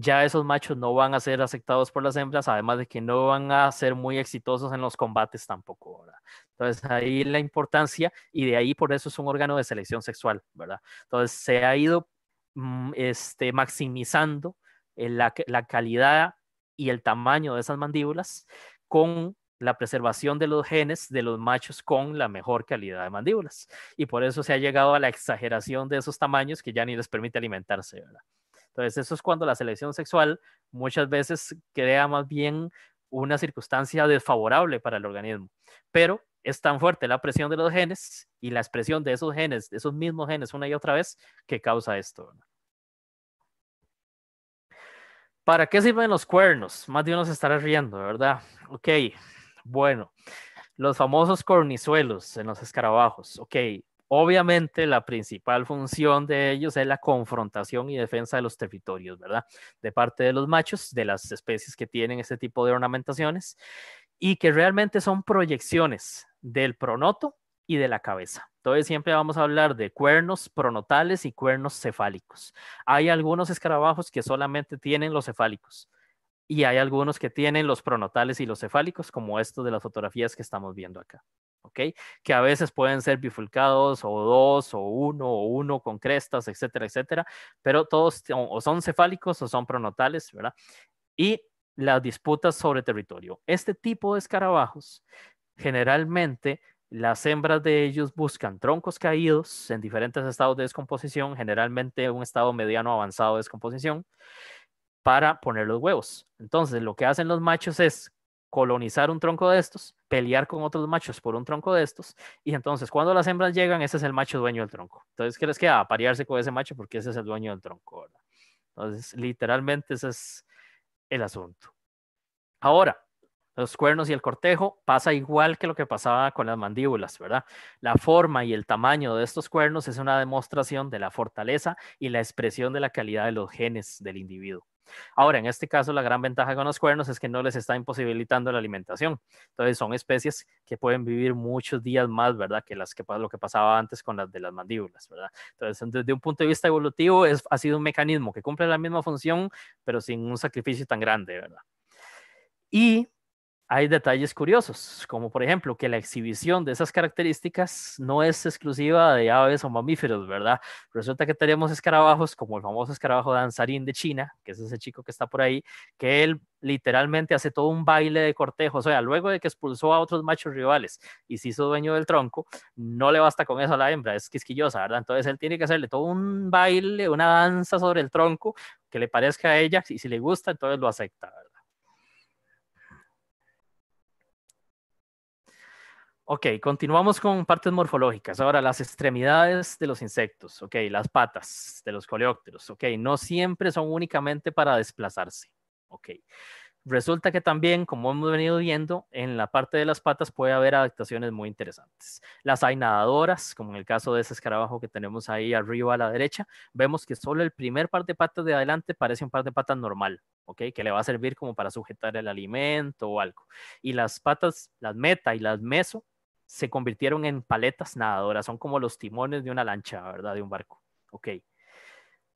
ya esos machos no van a ser aceptados por las hembras, además de que no van a ser muy exitosos en los combates tampoco, ¿verdad? Entonces ahí la importancia y de ahí por eso es un órgano de selección sexual, ¿verdad? Entonces se ha ido mm, este, maximizando la, la calidad y el tamaño de esas mandíbulas con la preservación de los genes de los machos con la mejor calidad de mandíbulas. Y por eso se ha llegado a la exageración de esos tamaños que ya ni les permite alimentarse, ¿verdad? Entonces, eso es cuando la selección sexual muchas veces crea más bien una circunstancia desfavorable para el organismo. Pero es tan fuerte la presión de los genes y la expresión de esos genes, de esos mismos genes una y otra vez, que causa esto. ¿Para qué sirven los cuernos? Más de uno se estará riendo, ¿verdad? Ok, bueno. Los famosos cornizuelos en los escarabajos. Ok, Obviamente la principal función de ellos es la confrontación y defensa de los territorios, ¿verdad? De parte de los machos, de las especies que tienen este tipo de ornamentaciones y que realmente son proyecciones del pronoto y de la cabeza. Entonces siempre vamos a hablar de cuernos pronotales y cuernos cefálicos. Hay algunos escarabajos que solamente tienen los cefálicos y hay algunos que tienen los pronotales y los cefálicos, como estos de las fotografías que estamos viendo acá. Que a veces pueden ser bifurcados o dos o uno o uno con crestas, etcétera, etcétera, pero todos o son cefálicos o son pronotales, ¿verdad? Y las disputas sobre territorio. Este tipo de escarabajos, generalmente las hembras de ellos buscan troncos caídos en diferentes estados de descomposición, generalmente un estado mediano avanzado de descomposición, para poner los huevos. Entonces, lo que hacen los machos es colonizar un tronco de estos, pelear con otros machos por un tronco de estos, y entonces cuando las hembras llegan, ese es el macho dueño del tronco. Entonces, ¿qué les queda? Aparearse ah, con ese macho porque ese es el dueño del tronco, Entonces, literalmente ese es el asunto. Ahora, los cuernos y el cortejo pasa igual que lo que pasaba con las mandíbulas, ¿verdad? La forma y el tamaño de estos cuernos es una demostración de la fortaleza y la expresión de la calidad de los genes del individuo. Ahora, en este caso, la gran ventaja con los cuernos es que no les está imposibilitando la alimentación. Entonces, son especies que pueden vivir muchos días más, ¿verdad? Que, las que lo que pasaba antes con las de las mandíbulas, ¿verdad? Entonces, desde un punto de vista evolutivo, ha sido un mecanismo que cumple la misma función, pero sin un sacrificio tan grande, ¿verdad? Y hay detalles curiosos, como por ejemplo que la exhibición de esas características no es exclusiva de aves o mamíferos, ¿verdad? Resulta que tenemos escarabajos como el famoso escarabajo danzarín de China, que es ese chico que está por ahí, que él literalmente hace todo un baile de cortejo, o sea, luego de que expulsó a otros machos rivales y se hizo dueño del tronco, no le basta con eso a la hembra, es quisquillosa, ¿verdad? Entonces él tiene que hacerle todo un baile, una danza sobre el tronco que le parezca a ella y si le gusta, entonces lo acepta, ¿verdad? Ok, continuamos con partes morfológicas. Ahora, las extremidades de los insectos, ok, las patas de los coleópteros, ok, no siempre son únicamente para desplazarse, ok. Resulta que también, como hemos venido viendo, en la parte de las patas puede haber adaptaciones muy interesantes. Las hay nadadoras, como en el caso de ese escarabajo que tenemos ahí arriba a la derecha, vemos que solo el primer par de patas de adelante parece un par de patas normal, ok, que le va a servir como para sujetar el alimento o algo. Y las patas, las meta y las meso, se convirtieron en paletas nadadoras, son como los timones de una lancha, ¿verdad? De un barco. Ok.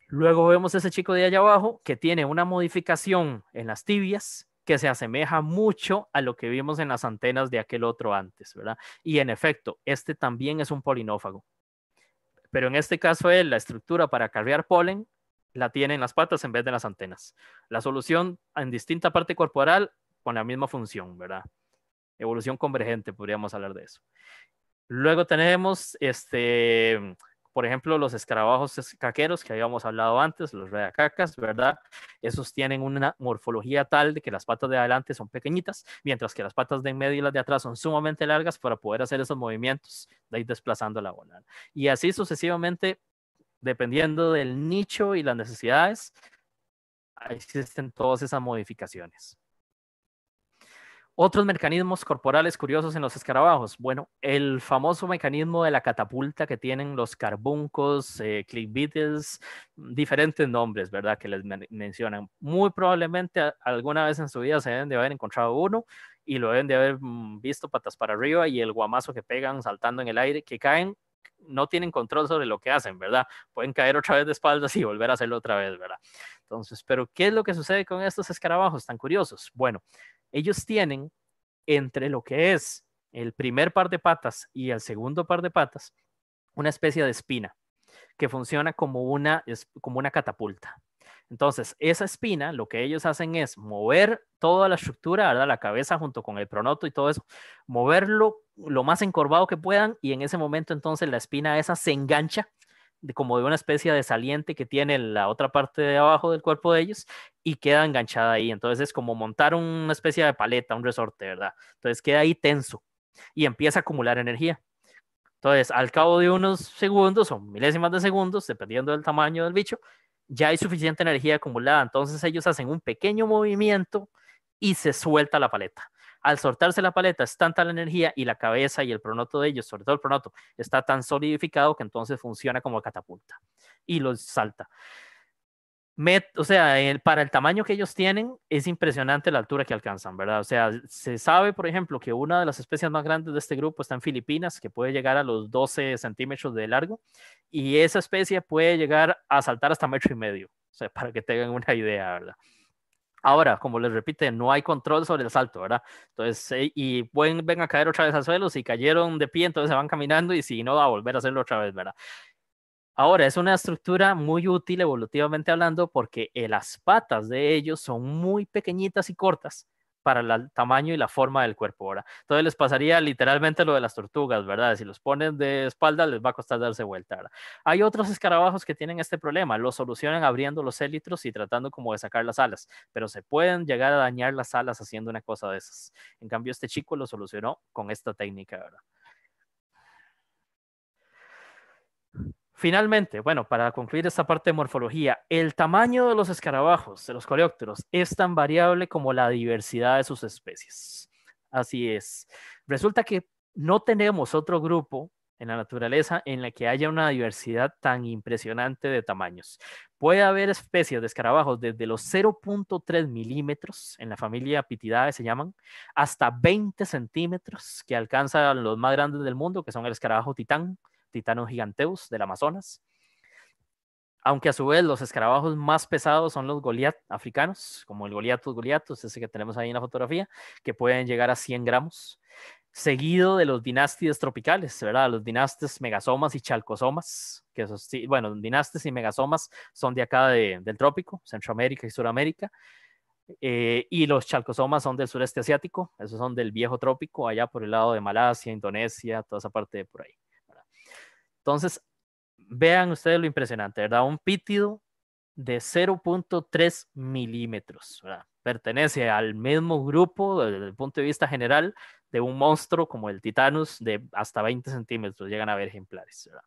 Luego vemos ese chico de allá abajo que tiene una modificación en las tibias que se asemeja mucho a lo que vimos en las antenas de aquel otro antes, ¿verdad? Y en efecto, este también es un polinófago. Pero en este caso, él, la estructura para cargar polen la tiene en las patas en vez de en las antenas. La solución en distinta parte corporal con la misma función, ¿verdad? evolución convergente, podríamos hablar de eso. Luego tenemos, este, por ejemplo, los escarabajos caqueros que habíamos hablado antes, los redacacas, ¿verdad? Esos tienen una morfología tal de que las patas de adelante son pequeñitas, mientras que las patas de en medio y las de atrás son sumamente largas para poder hacer esos movimientos, de ir desplazando la bola. Y así sucesivamente, dependiendo del nicho y las necesidades, existen todas esas modificaciones. Otros mecanismos corporales curiosos en los escarabajos. Bueno, el famoso mecanismo de la catapulta que tienen los carbuncos, eh, click beetles, diferentes nombres, ¿verdad? Que les mencionan. Muy probablemente alguna vez en su vida se deben de haber encontrado uno y lo deben de haber mm, visto patas para arriba y el guamazo que pegan saltando en el aire, que caen, no tienen control sobre lo que hacen, ¿verdad? Pueden caer otra vez de espaldas y volver a hacerlo otra vez, ¿verdad? Entonces, pero ¿qué es lo que sucede con estos escarabajos tan curiosos? Bueno, ellos tienen entre lo que es el primer par de patas y el segundo par de patas una especie de espina que funciona como una, como una catapulta. Entonces, esa espina, lo que ellos hacen es mover toda la estructura, la cabeza junto con el pronoto y todo eso, moverlo lo más encorvado que puedan y en ese momento entonces la espina esa se engancha como de una especie de saliente que tiene la otra parte de abajo del cuerpo de ellos y queda enganchada ahí. Entonces es como montar una especie de paleta, un resorte, ¿verdad? Entonces queda ahí tenso y empieza a acumular energía. Entonces, al cabo de unos segundos o milésimas de segundos, dependiendo del tamaño del bicho, ya hay suficiente energía acumulada. Entonces ellos hacen un pequeño movimiento y se suelta la paleta. Al soltarse la paleta es tanta la energía y la cabeza y el pronoto de ellos, sobre todo el pronoto, está tan solidificado que entonces funciona como catapulta y los salta. o sea, para el tamaño que ellos tienen, es impresionante la altura que alcanzan, ¿verdad? O sea, se sabe, por ejemplo, que una de las especies más grandes de este grupo está en Filipinas, que puede llegar a los 12 centímetros de largo, y esa especie puede llegar a saltar hasta metro y medio, o sea, para que tengan una idea, ¿verdad? Ahora, como les repite, no hay control sobre el salto, ¿verdad? Entonces, eh, y pueden, ven a caer otra vez al suelo, si cayeron de pie, entonces se van caminando y si no, va a volver a hacerlo otra vez, ¿verdad? Ahora, es una estructura muy útil evolutivamente hablando porque las patas de ellos son muy pequeñitas y cortas para el tamaño y la forma del cuerpo, ahora. Entonces les pasaría literalmente lo de las tortugas, ¿verdad? Si los ponen de espalda les va a costar darse vuelta, Hay otros escarabajos que tienen este problema, lo solucionan abriendo los élitros y tratando como de sacar las alas, pero se pueden llegar a dañar las alas haciendo una cosa de esas. En cambio, este chico lo solucionó con esta técnica, ¿verdad? Finalmente, bueno, para concluir esta parte de morfología, el tamaño de los escarabajos, de los coleópteros, es tan variable como la diversidad de sus especies. Así es. Resulta que no tenemos otro grupo en la naturaleza en la que haya una diversidad tan impresionante de tamaños. Puede haber especies de escarabajos desde los 0.3 milímetros, en la familia Pitidae se llaman, hasta 20 centímetros, que alcanzan los más grandes del mundo, que son el escarabajo titán, titanos giganteus del Amazonas. Aunque a su vez los escarabajos más pesados son los goliat africanos, como el Goliathus goliathus, ese que tenemos ahí en la fotografía, que pueden llegar a 100 gramos. Seguido de los dinastides tropicales, ¿verdad? Los dinastes megasomas y chalcosomas, que esos, sí, bueno, dinastes y megasomas son de acá del trópico, Centroamérica y Sudamérica. Eh, y los chalcosomas son del sureste asiático, esos son del viejo trópico, allá por el lado de Malasia, Indonesia, toda esa parte de por ahí. Entonces, vean ustedes lo impresionante, ¿verdad? Un pítido de 0.3 milímetros, ¿verdad? Pertenece al mismo grupo desde el punto de vista general de un monstruo como el Titanus de hasta 20 centímetros, llegan a haber ejemplares, ¿verdad?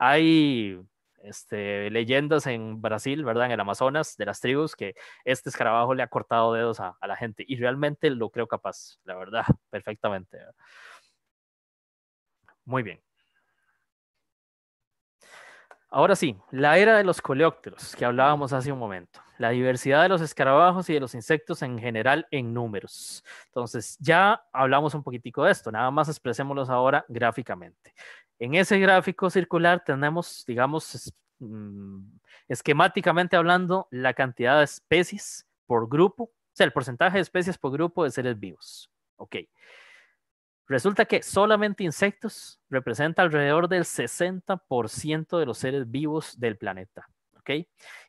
Hay este, leyendas en Brasil, ¿verdad? En el Amazonas, de las tribus, que este escarabajo le ha cortado dedos a, la gente. Y realmente lo creo capaz, la verdad, perfectamente. Muy bien. Ahora sí, la era de los coleópteros que hablábamos hace un momento, la diversidad de los escarabajos y de los insectos en general en números. Entonces, ya hablamos un poquitico de esto, nada más expresémoslos ahora gráficamente. En ese gráfico circular tenemos, digamos, mm, esquemáticamente hablando, la cantidad de especies por grupo, o sea, el porcentaje de especies por grupo de seres vivos. Ok. Resulta que solamente insectos representa alrededor del 60% de los seres vivos del planeta. ¿ok?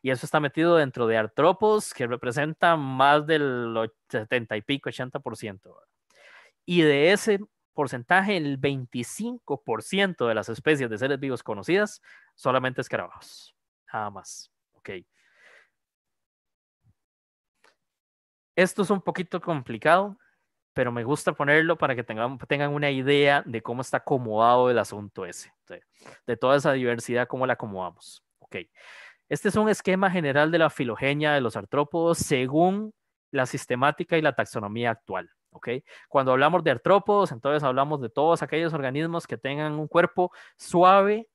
Y eso está metido dentro de artrópodos, que representa más del 70 y pico, 80%. Y de ese porcentaje, el 25% de las especies de seres vivos conocidas, solamente escarabajos. Nada más. ¿ok? Esto es un poquito complicado pero me gusta ponerlo para que tengan, una idea de cómo está acomodado el asunto ese, de, toda esa diversidad, cómo la acomodamos. Este es un esquema general de la filogenia de los artrópodos según la sistemática y la taxonomía actual. ¿Okay? Cuando hablamos de artrópodos, entonces hablamos de todos aquellos organismos que tengan un cuerpo suave,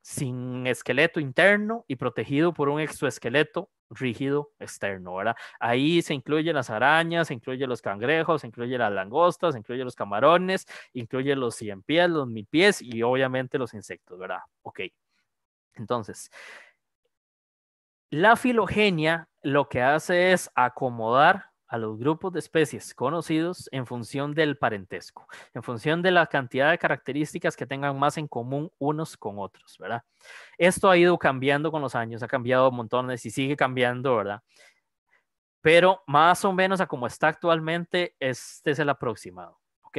sin esqueleto interno y protegido por un exoesqueleto rígido externo, ¿verdad? Ahí se incluyen las arañas, se incluyen los cangrejos, se incluyen las langostas, se incluyen los camarones, incluyen los cien pies, los mil pies y obviamente los insectos, ¿verdad? Ok. Entonces, la filogenia lo que hace es acomodar a los grupos de especies conocidos en función del parentesco, en función de la cantidad de características que tengan más en común unos con otros, ¿verdad? Esto ha ido cambiando con los años, ha cambiado montones y sigue cambiando, ¿verdad? Pero más o menos a como está actualmente, este es el aproximado, ¿ok?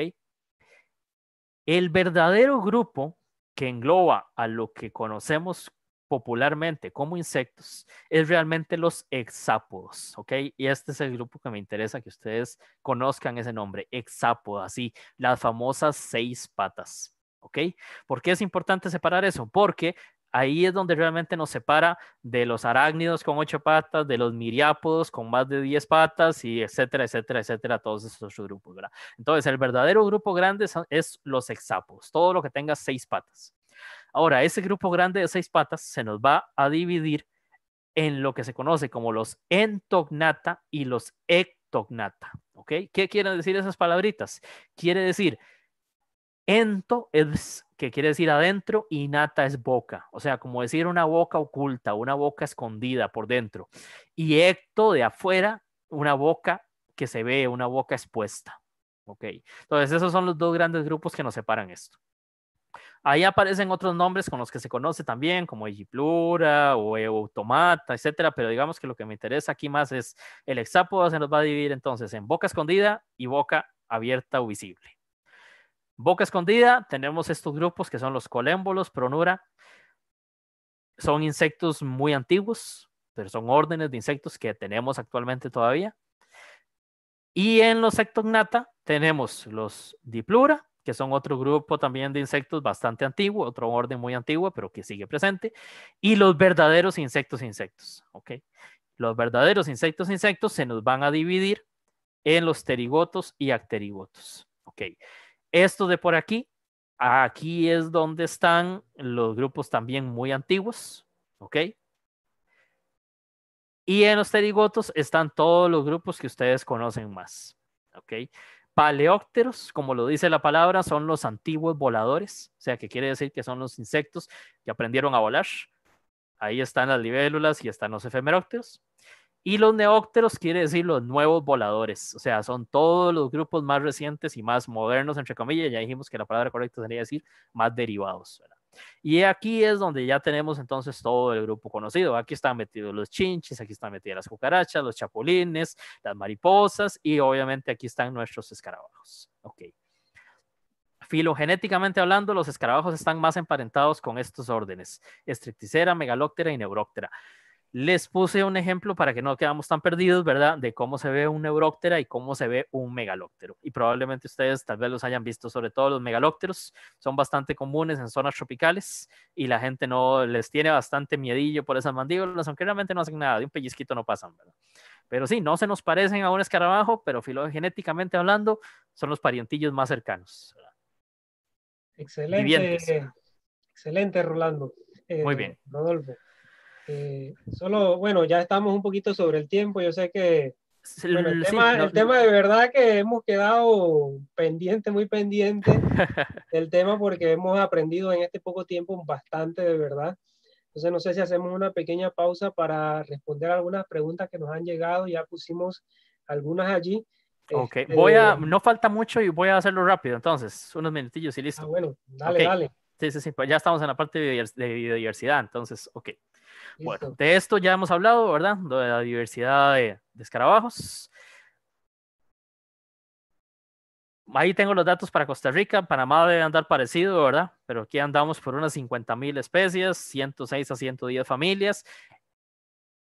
El verdadero grupo que engloba a lo que conocemos popularmente como insectos es realmente los hexápodos, ¿ok? Y este es el grupo que me interesa que ustedes conozcan ese nombre, hexápodos, así, las famosas seis patas, ¿ok? ¿Por qué es importante separar eso? Porque ahí es donde realmente nos separa de los arácnidos con ocho patas, de los miriápodos con más de diez patas y etcétera, etcétera, etcétera, todos esos otros grupos, ¿verdad? Entonces, el verdadero grupo grande es los hexápodos, todo lo que tenga seis patas. Ahora, ese grupo grande de seis patas se nos va a dividir en lo que se conoce como los entognata y los ectognata. ¿Ok? ¿Qué quieren decir esas palabritas? Quiere decir, ento es que quiere decir adentro y nata es boca, o sea, como decir una boca oculta, una boca escondida por dentro. Y ecto de afuera, una boca que se ve, una boca expuesta. Ok, entonces esos son los dos grandes grupos que nos separan esto. Ahí aparecen otros nombres con los que se conoce también, como Egiplura o Eutomata, eh, etcétera, pero digamos que lo que me interesa aquí más es el hexápodo se nos va a dividir entonces en boca escondida y boca abierta o visible. Boca escondida, tenemos estos grupos que son los colémbolos, pronura. Son insectos muy antiguos, pero son órdenes de insectos que tenemos actualmente todavía. Y en los sectognata tenemos los diplura, que son otro grupo también de insectos bastante antiguo, otro orden muy antiguo, pero que sigue presente, y los verdaderos insectos insectos, ¿ok? Los verdaderos insectos insectos se nos van a dividir en los terigotos y acterigotos, ¿ok? Esto de por aquí, aquí es donde están los grupos también muy antiguos, ¿ok? Y en los terigotos están todos los grupos que ustedes conocen más, ¿ok? Paleópteros, como lo dice la palabra, son los antiguos voladores, o sea que quiere decir que son los insectos que aprendieron a volar. Ahí están las libélulas y están los efemerópteros. Y los neópteros quiere decir los nuevos voladores, o sea, son todos los grupos más recientes y más modernos, entre comillas, ya dijimos que la palabra correcta sería decir más derivados. ¿verdad? Y aquí es donde ya tenemos entonces todo el grupo conocido. Aquí están metidos los chinches, aquí están metidas las cucarachas, los chapulines, las mariposas y obviamente aquí están nuestros escarabajos. Ok. Filogenéticamente hablando, los escarabajos están más emparentados con estos órdenes, Stricticera, megalóctera y neuróctera. Les puse un ejemplo para que no quedamos tan perdidos, ¿verdad? De cómo se ve un neuróptera y cómo se ve un megalóptero. Y probablemente ustedes tal vez los hayan visto, sobre todo los megalópteros, son bastante comunes en zonas tropicales y la gente no les tiene bastante miedillo por esas mandíbulas, aunque realmente no hacen nada, de un pellizquito no pasan, ¿verdad? Pero sí, no se nos parecen a un escarabajo, pero filogenéticamente hablando, son los parientillos más cercanos. Excelente, excelente, Rolando. Muy eh, bien. Rodolfo. Eh, solo, bueno, ya estamos un poquito sobre el tiempo. Yo sé que el, tema, el tema de verdad que hemos quedado pendiente, muy pendiente del tema porque hemos aprendido en este poco tiempo bastante de verdad. Entonces no sé si hacemos una pequeña pausa para responder algunas preguntas que nos han llegado. Ya pusimos algunas allí. Ok, este, voy a, no falta mucho y voy a hacerlo rápido entonces, unos minutillos y listo. Ah, bueno, dale, dale. Sí, sí, sí, pues ya estamos en la parte de biodiversidad, entonces, ok. Bueno, de esto ya hemos hablado, ¿verdad? De la diversidad de, escarabajos. Ahí tengo los datos para Costa Rica. Panamá debe andar parecido, ¿verdad? Pero aquí andamos por unas 50.000 especies, 106 a 110 familias.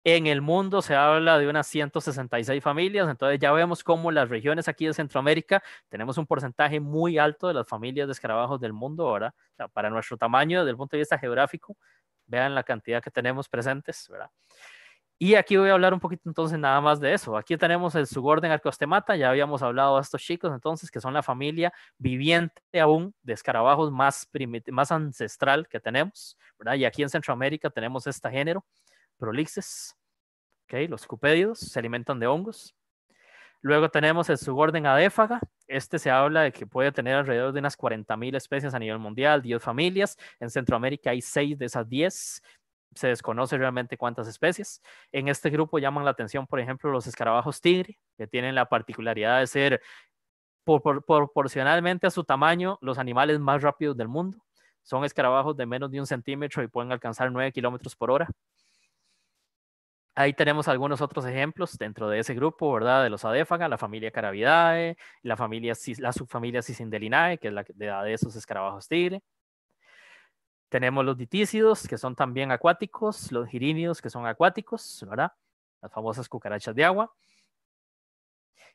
En el mundo se habla de unas 166 familias, entonces ya vemos cómo las regiones aquí de Centroamérica tenemos un porcentaje muy alto de las familias de escarabajos del mundo ¿verdad? para nuestro tamaño desde el punto de vista geográfico, Vean la cantidad que tenemos presentes, ¿verdad? Y aquí voy a hablar un poquito entonces nada más de eso. Aquí tenemos el suborden arcostemata, ya habíamos hablado de estos chicos entonces, que son la familia viviente aún de escarabajos más, más ancestral que tenemos, ¿verdad? Y aquí en Centroamérica tenemos este género, Prolixes, ¿okay? los cupédidos, se alimentan de hongos. Luego tenemos el suborden adéfaga, este se habla de que puede tener alrededor de unas 40.000 especies a nivel mundial, 10 familias. En Centroamérica hay 6 de esas 10. Se desconoce realmente cuántas especies. En este grupo llaman la atención, por ejemplo, los escarabajos tigre, que tienen la particularidad de ser proporcionalmente a su tamaño los animales más rápidos del mundo. Son escarabajos de menos de un centímetro y pueden alcanzar 9 kilómetros por hora. Ahí tenemos algunos otros ejemplos dentro de ese grupo, ¿verdad? De los Adéfaga, la familia Carabidae, la, familia, la subfamilia Cicindelinae, que es la de esos escarabajos tigre. Tenemos los ditícidos, que son también acuáticos, los girínidos, que son acuáticos, ¿verdad? Las famosas cucarachas de agua.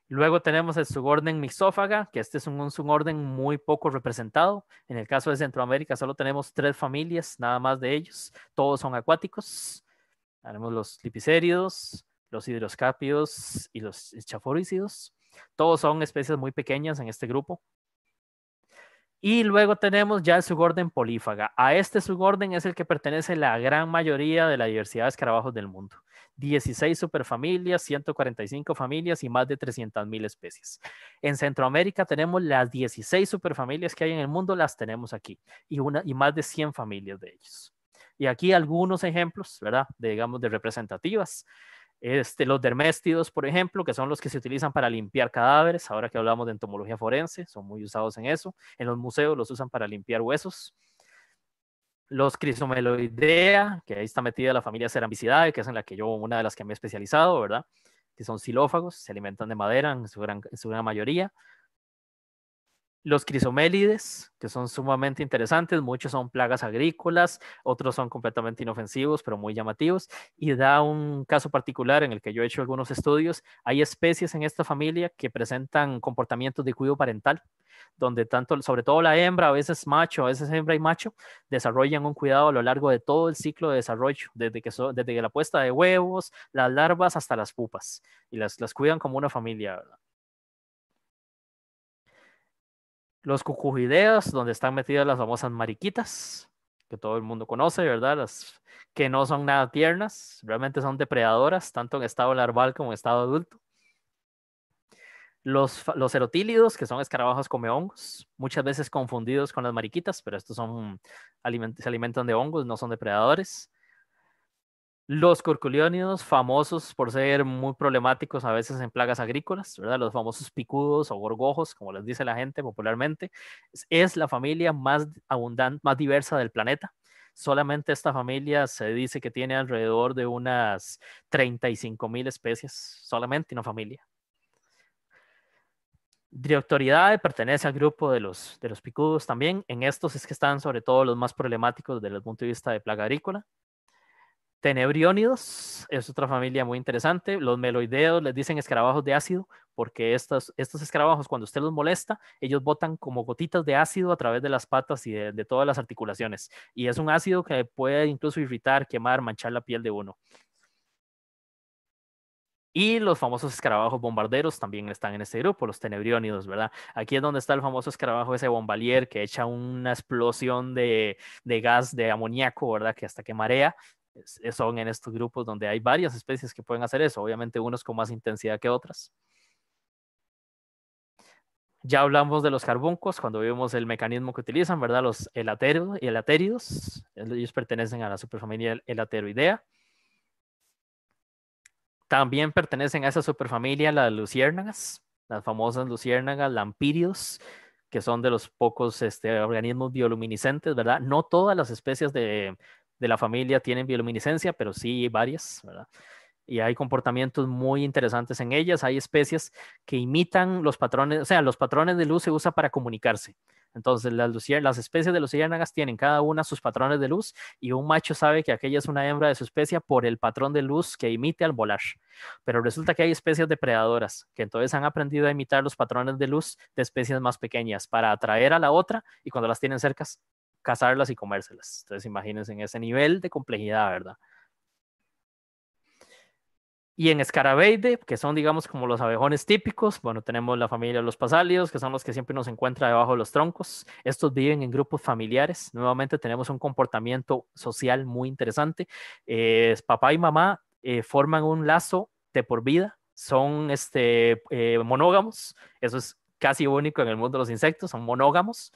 Luego tenemos el suborden mixófaga, que este es un, un, suborden muy poco representado. En el caso de Centroamérica solo tenemos tres familias, nada más de ellos. Todos son acuáticos. Tenemos los lipicéridos, los hidroscapios y los chaforícidos. Todos son especies muy pequeñas en este grupo. Y luego tenemos ya el suborden polífaga. A este suborden es el que pertenece la gran mayoría de la diversidad de escarabajos del mundo. 16 superfamilias, 145 familias y más de 300.000 especies. En Centroamérica tenemos las 16 superfamilias que hay en el mundo, las tenemos aquí, y, una, y más de 100 familias de ellos. Y aquí algunos ejemplos, ¿verdad? De, digamos, de representativas. Este, los derméstidos, por ejemplo, que son los que se utilizan para limpiar cadáveres, ahora que hablamos de entomología forense, son muy usados en eso. En los museos los usan para limpiar huesos. Los crisomeloidea, que ahí está metida la familia Cerambicidae, que es en la que yo, una de las que me he especializado, ¿verdad? Que son xilófagos, se alimentan de madera en su gran mayoría. Los crisomélides, que son sumamente interesantes, muchos son plagas agrícolas, otros son completamente inofensivos, pero muy llamativos, y da un caso particular en el que yo he hecho algunos estudios. Hay especies en esta familia que presentan comportamientos de cuidado parental, donde tanto, sobre todo la hembra, a veces macho, a veces hembra y macho, desarrollan un cuidado a lo largo de todo el ciclo de desarrollo, desde, que desde la puesta de huevos, las larvas hasta las pupas, y las, las cuidan como una familia, los cucujideos, donde están metidas las famosas mariquitas, que todo el mundo conoce, ¿verdad? Las que no son nada tiernas, realmente son depredadoras, tanto en estado larval como en estado adulto. Los, los erotílidos, que son escarabajos come hongos, muchas veces confundidos con las mariquitas, pero estos son, se alimentan de hongos, no son depredadores. Los corculiónidos, famosos por ser muy problemáticos a veces en plagas agrícolas, Los famosos picudos o gorgojos, como les dice la gente popularmente, es la familia más abundante, más diversa del planeta. Solamente esta familia se dice que tiene alrededor de unas 35 mil especies, solamente una familia. Drioctoridae pertenece al grupo de los, de los picudos también. En estos es que están sobre todo los más problemáticos desde el punto de vista de plaga agrícola tenebrionidos, es otra familia muy interesante. Los meloideos les dicen escarabajos de ácido porque estos, estos escarabajos cuando usted los molesta, ellos botan como gotitas de ácido a través de las patas y de, todas las articulaciones. Y es un ácido que puede incluso irritar, quemar, manchar la piel de uno. Y los famosos escarabajos bombarderos también están en este grupo, los tenebrionidos, ¿verdad? Aquí es donde está el famoso escarabajo ese bombalier que echa una explosión de, de gas de amoníaco, ¿verdad? Que hasta que marea son en estos grupos donde hay varias especies que pueden hacer eso, obviamente unos con más intensidad que otras. Ya hablamos de los carbuncos cuando vimos el mecanismo que utilizan, ¿verdad? Los y elateridos ellos pertenecen a la superfamilia elateroidea. También pertenecen a esa superfamilia las luciérnagas, las famosas luciérnagas, lampirios, que son de los pocos este, organismos bioluminiscentes, ¿verdad? No todas las especies de de la familia tienen bioluminiscencia, pero sí varias, ¿verdad? Y hay comportamientos muy interesantes en ellas. Hay especies que imitan los patrones, o sea, los patrones de luz se usa para comunicarse. Entonces, las, especies de luciérnagas tienen cada una sus patrones de luz y un macho sabe que aquella es una hembra de su especie por el patrón de luz que emite al volar. Pero resulta que hay especies depredadoras que entonces han aprendido a imitar los patrones de luz de especies más pequeñas para atraer a la otra y cuando las tienen cercas, cazarlas y comérselas. Entonces imagínense en ese nivel de complejidad, ¿verdad? Y en escarabeide, que son digamos como los abejones típicos, bueno, tenemos la familia de los pasalios, que son los que siempre nos encuentra debajo de los troncos. Estos viven en grupos familiares. Nuevamente tenemos un comportamiento social muy interesante. Eh, papá y mamá eh, forman un lazo de por vida, son este, eh, monógamos, eso es casi único en el mundo de los insectos, son monógamos.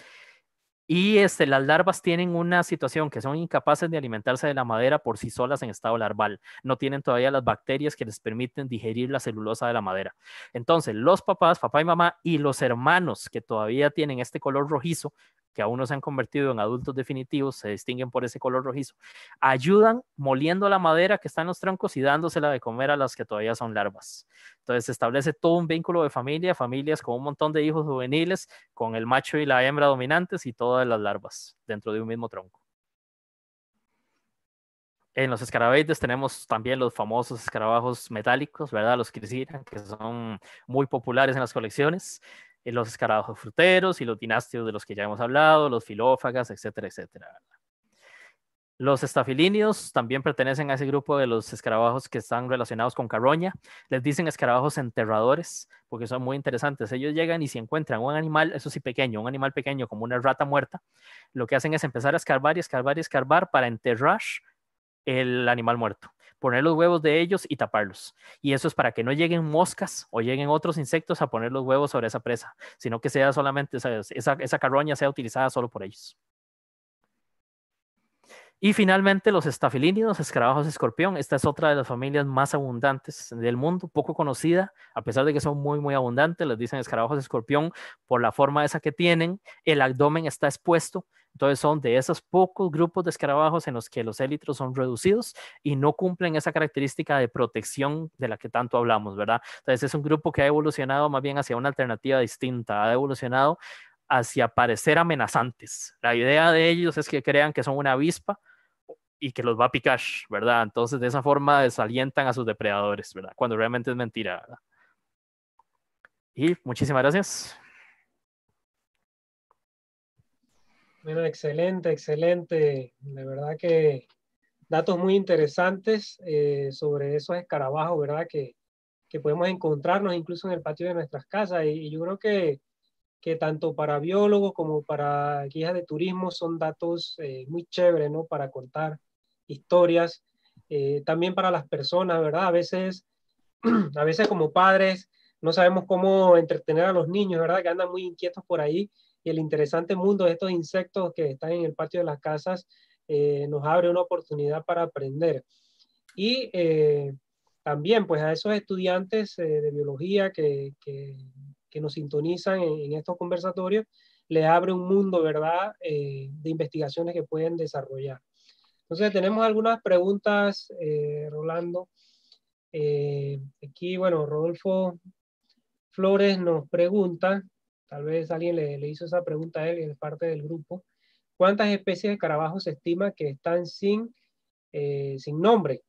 Y este, las larvas tienen una situación que son incapaces de alimentarse de la madera por sí solas en estado larval. No tienen todavía las bacterias que les permiten digerir la celulosa de la madera. Entonces, los papás, papá y mamá, y los hermanos que todavía tienen este color rojizo que aún no se han convertido en adultos definitivos, se distinguen por ese color rojizo, ayudan moliendo la madera que está en los troncos y dándosela de comer a las que todavía son larvas. Entonces se establece todo un vínculo de familia, familias con un montón de hijos juveniles, con el macho y la hembra dominantes y todas las larvas dentro de un mismo tronco. En los escarabeides tenemos también los famosos escarabajos metálicos, ¿verdad? Los que que son muy populares en las colecciones los escarabajos fruteros y los dinastios de los que ya hemos hablado, los filófagas, etcétera, etcétera. Los estafilíneos también pertenecen a ese grupo de los escarabajos que están relacionados con carroña. Les dicen escarabajos enterradores porque son muy interesantes. Ellos llegan y si encuentran un animal, eso sí pequeño, un animal pequeño como una rata muerta, lo que hacen es empezar a escarbar y escarbar y escarbar para enterrar el animal muerto poner los huevos de ellos y taparlos. Y eso es para que no lleguen moscas o lleguen otros insectos a poner los huevos sobre esa presa, sino que sea solamente esa, esa, carroña sea utilizada solo por ellos. Y finalmente los estafilínidos, escarabajos escorpión. Esta es otra de las familias más abundantes del mundo, poco conocida, a pesar de que son muy, muy abundantes. Les dicen escarabajos escorpión por la forma esa que tienen. El abdomen está expuesto. Entonces son de esos pocos grupos de escarabajos en los que los élitros son reducidos y no cumplen esa característica de protección de la que tanto hablamos, ¿verdad? Entonces es un grupo que ha evolucionado más bien hacia una alternativa distinta. Ha evolucionado hacia parecer amenazantes. La idea de ellos es que crean que son una avispa y que los va a picar, ¿verdad? Entonces de esa forma desalientan a sus depredadores, ¿verdad? Cuando realmente es mentira, ¿verdad? Y muchísimas gracias. Bueno, excelente, excelente. De verdad que datos muy interesantes eh, sobre esos escarabajos, ¿verdad? Que, podemos encontrarnos incluso en el patio de nuestras casas. y yo creo que que tanto para biólogos como para guías de turismo son datos eh, muy chéveres, ¿no? Para contar historias, eh, también para las personas, ¿verdad? A veces, a veces como padres no sabemos cómo entretener a los niños, ¿verdad? Que andan muy inquietos por ahí y el interesante mundo de estos insectos que están en el patio de las casas eh, nos abre una oportunidad para aprender. Y también, pues a esos estudiantes de biología que que nos sintonizan en, estos conversatorios, le abre un mundo, ¿verdad?, eh, de investigaciones que pueden desarrollar. Entonces, tenemos algunas preguntas, eh, Rolando. Eh, aquí, bueno, Rodolfo Flores nos pregunta, tal vez alguien le, hizo esa pregunta a él, es parte del grupo, ¿cuántas especies de carabajos se estima que están sin, sin nombre,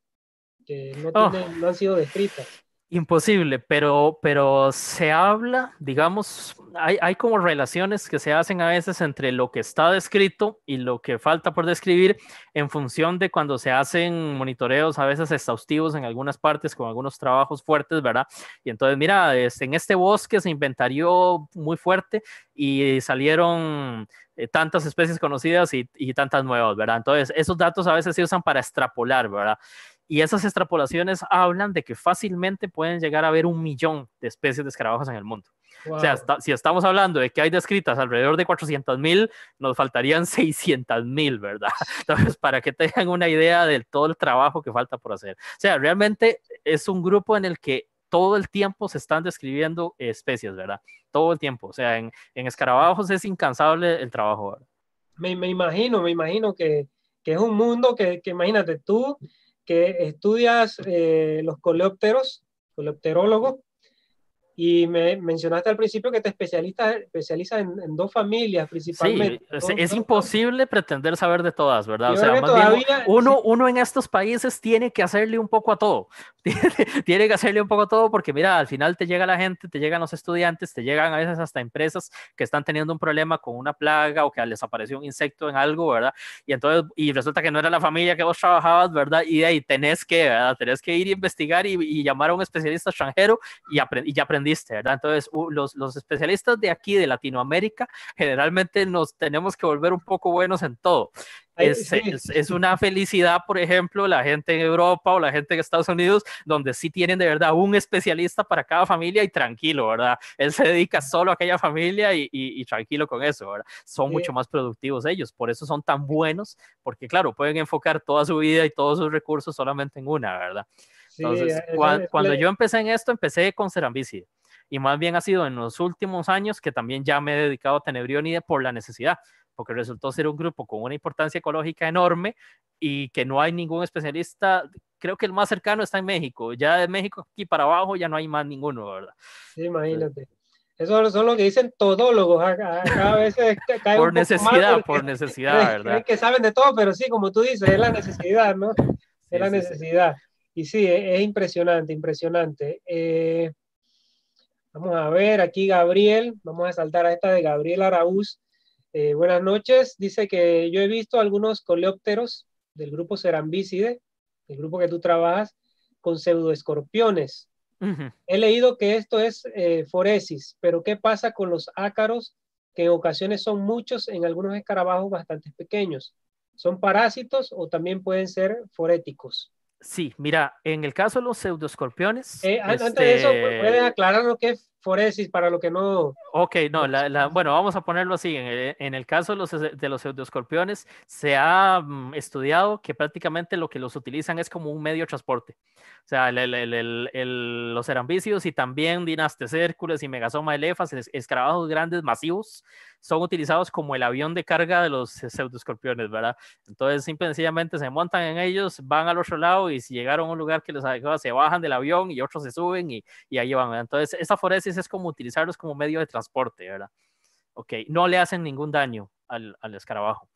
que no oh. han sido descritas? Imposible, pero, pero se habla, digamos, hay, como relaciones que se hacen a veces entre lo que está descrito y lo que falta por describir en función de cuando se hacen monitoreos a veces exhaustivos en algunas partes con algunos trabajos fuertes, ¿verdad? Y entonces, mira, este, en este bosque se inventarió muy fuerte y salieron eh, tantas especies conocidas y, y tantas nuevas, ¿verdad? Entonces, esos datos a veces se usan para extrapolar, ¿verdad? Y esas extrapolaciones hablan de que fácilmente pueden llegar a haber un millón de especies de escarabajos en el mundo. O sea, si estamos hablando de que hay descritas alrededor de 400.000, mil, nos faltarían 600 mil, ¿verdad? Entonces, para que tengan una idea de todo el trabajo que falta por hacer. O sea, realmente es un grupo en el que todo el tiempo se están describiendo especies, ¿verdad? Todo el tiempo. O sea, en, escarabajos es incansable el trabajo. Me, me, imagino, me imagino que, que es un mundo que, que imagínate tú que estudias eh, los coleópteros, coleopterólogos, y me mencionaste al principio que te especialistas especializas en, dos familias principalmente. Sí, es, imposible pretender saber de todas, ¿verdad? o sea, uno, uno en estos países tiene que hacerle un poco a todo. tiene que hacerle un poco a todo porque, mira, al final te llega la gente, te llegan los estudiantes, te llegan a veces hasta empresas que están teniendo un problema con una plaga o que les apareció un insecto en algo, ¿verdad? Y entonces, y resulta que no era la familia que vos trabajabas, ¿verdad? Y de ahí tenés que, Tenés que ir a investigar y, llamar a un especialista extranjero y, y aprender entonces, los, los especialistas de aquí, de Latinoamérica, generalmente nos tenemos que volver un poco buenos en todo. Es, es, una felicidad, por ejemplo, la gente en Europa o la gente en Estados Unidos, donde sí tienen de verdad un especialista para cada familia y tranquilo, ¿verdad? Él se dedica solo a aquella familia y, tranquilo con eso, ¿verdad? Son mucho más productivos ellos, por eso son tan buenos, porque claro, pueden enfocar toda su vida y todos sus recursos solamente en una, ¿verdad? Entonces, eh, eh, cuando, yo empecé en esto, empecé con Cerambici y más bien ha sido en los últimos años que también ya me he dedicado a Tenebriónide por la necesidad, porque resultó ser un grupo con una importancia ecológica enorme y que no hay ningún especialista, creo que el más cercano está en México, ya de México aquí para abajo ya no hay más ninguno, ¿verdad? Sí, imagínate. Eso son lo que dicen todólogos. Cada vez cae por, necesidad, por necesidad, necesidad, ¿verdad? Que saben de todo, pero sí, como tú dices, es la necesidad, ¿no? Es la necesidad. Y sí, e, es, impresionante, impresionante. Eh, Vamos a ver aquí Gabriel, vamos a saltar a esta de Gabriel Araúz. Eh, buenas noches, dice que yo he visto algunos coleópteros del grupo Cerambicide, el grupo que tú trabajas, con pseudoescorpiones. He leído que esto es eh, foresis, pero ¿qué pasa con los ácaros que en ocasiones son muchos en algunos escarabajos bastante pequeños? ¿Son parásitos o también pueden ser foréticos? Sí, mira, en el caso de los pseudoescorpiones. Eh, antes de eso, este ¿puedes aclarar lo que es foresis para lo que no... Ok, no, la, la, bueno, vamos a ponerlo así. En el, en el caso de los, de los pseudoscorpiones, se ha mm, estudiado que prácticamente lo que los utilizan es como un medio de transporte. O sea, el, los erambicios y también Hércules y megasoma elefas, escarabajos grandes, masivos, son utilizados como el avión de carga de los pseudoscorpiones, ¿verdad? Entonces, simplemente sencillamente se montan en ellos, van al otro lado y si llegaron a un lugar que les adecuaba, se bajan del avión y otros se suben y, y ahí van. Entonces, esa foresis es como utilizarlos como medio de transporte, ¿verdad? Ok, no le hacen ningún daño al, al escarabajo.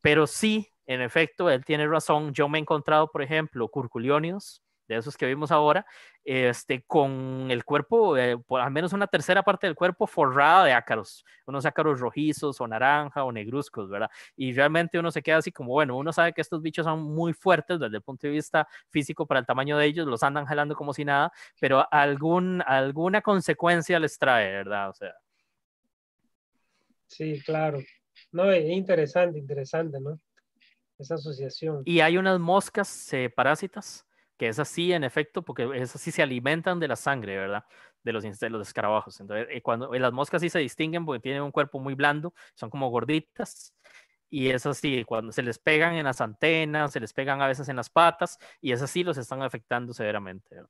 Pero sí, en efecto, él tiene razón. Yo me he encontrado, por ejemplo, curculionios de esos que vimos ahora, este, con el cuerpo, eh, por al menos una tercera parte del cuerpo forrada de ácaros, unos ácaros rojizos o naranja o negruzcos, ¿verdad? Y realmente uno se queda así como, bueno, uno sabe que estos bichos son muy fuertes desde el punto de vista físico para el tamaño de ellos, los andan jalando como si nada, pero algún, alguna consecuencia les trae, ¿verdad? O sea. Sí, claro. No, es e interesante, interesante, ¿no? Esa asociación. Y hay unas moscas eh, parásitas que es así en efecto, porque es así se alimentan de la sangre, ¿verdad? De los, de los escarabajos. Entonces, eh, cuando eh, las moscas sí se distinguen porque tienen un cuerpo muy blando, son como gorditas. Y es así, cuando se les pegan en las antenas, se les pegan a veces en las patas, y es así los están afectando severamente.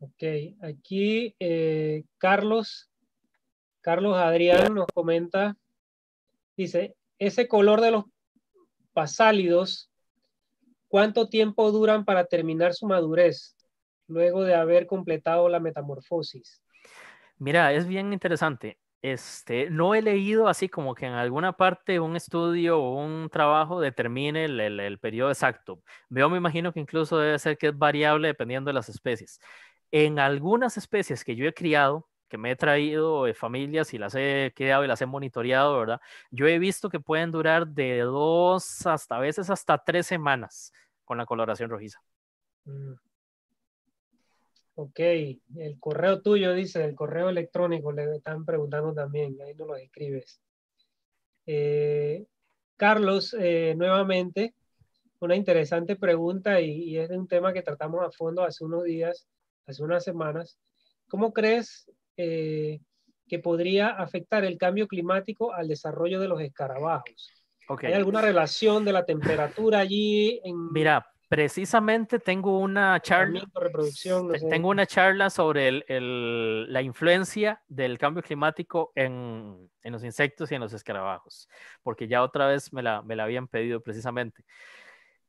Ok, aquí eh, Carlos, Carlos Adrián nos comenta, dice, ese color de los pasálidos ¿Cuánto tiempo duran para terminar su madurez luego de haber completado la metamorfosis? Mira, es bien interesante. Este, no he leído así como que en alguna parte un estudio o un trabajo determine el, periodo exacto. Yo me imagino que incluso debe ser que es variable dependiendo de las especies. En algunas especies que yo he criado, que me he traído de eh, familias y las he quedado y las he monitoreado, ¿verdad? Yo he visto que pueden durar de dos hasta a veces hasta tres semanas con la coloración rojiza. Mm. Ok, el correo tuyo dice, el correo electrónico, le están preguntando también, ahí no lo escribes. Eh, Carlos, eh, nuevamente, una interesante pregunta y, es un tema que tratamos a fondo hace unos días, hace unas semanas. ¿Cómo crees eh, que podría afectar el cambio climático al desarrollo de los escarabajos. ¿Hay alguna relación de la temperatura allí? En... Mira, precisamente tengo una charla, tengo una charla sobre el, la influencia del cambio climático en, en, los insectos y en los escarabajos, porque ya otra vez me la, me la habían pedido precisamente.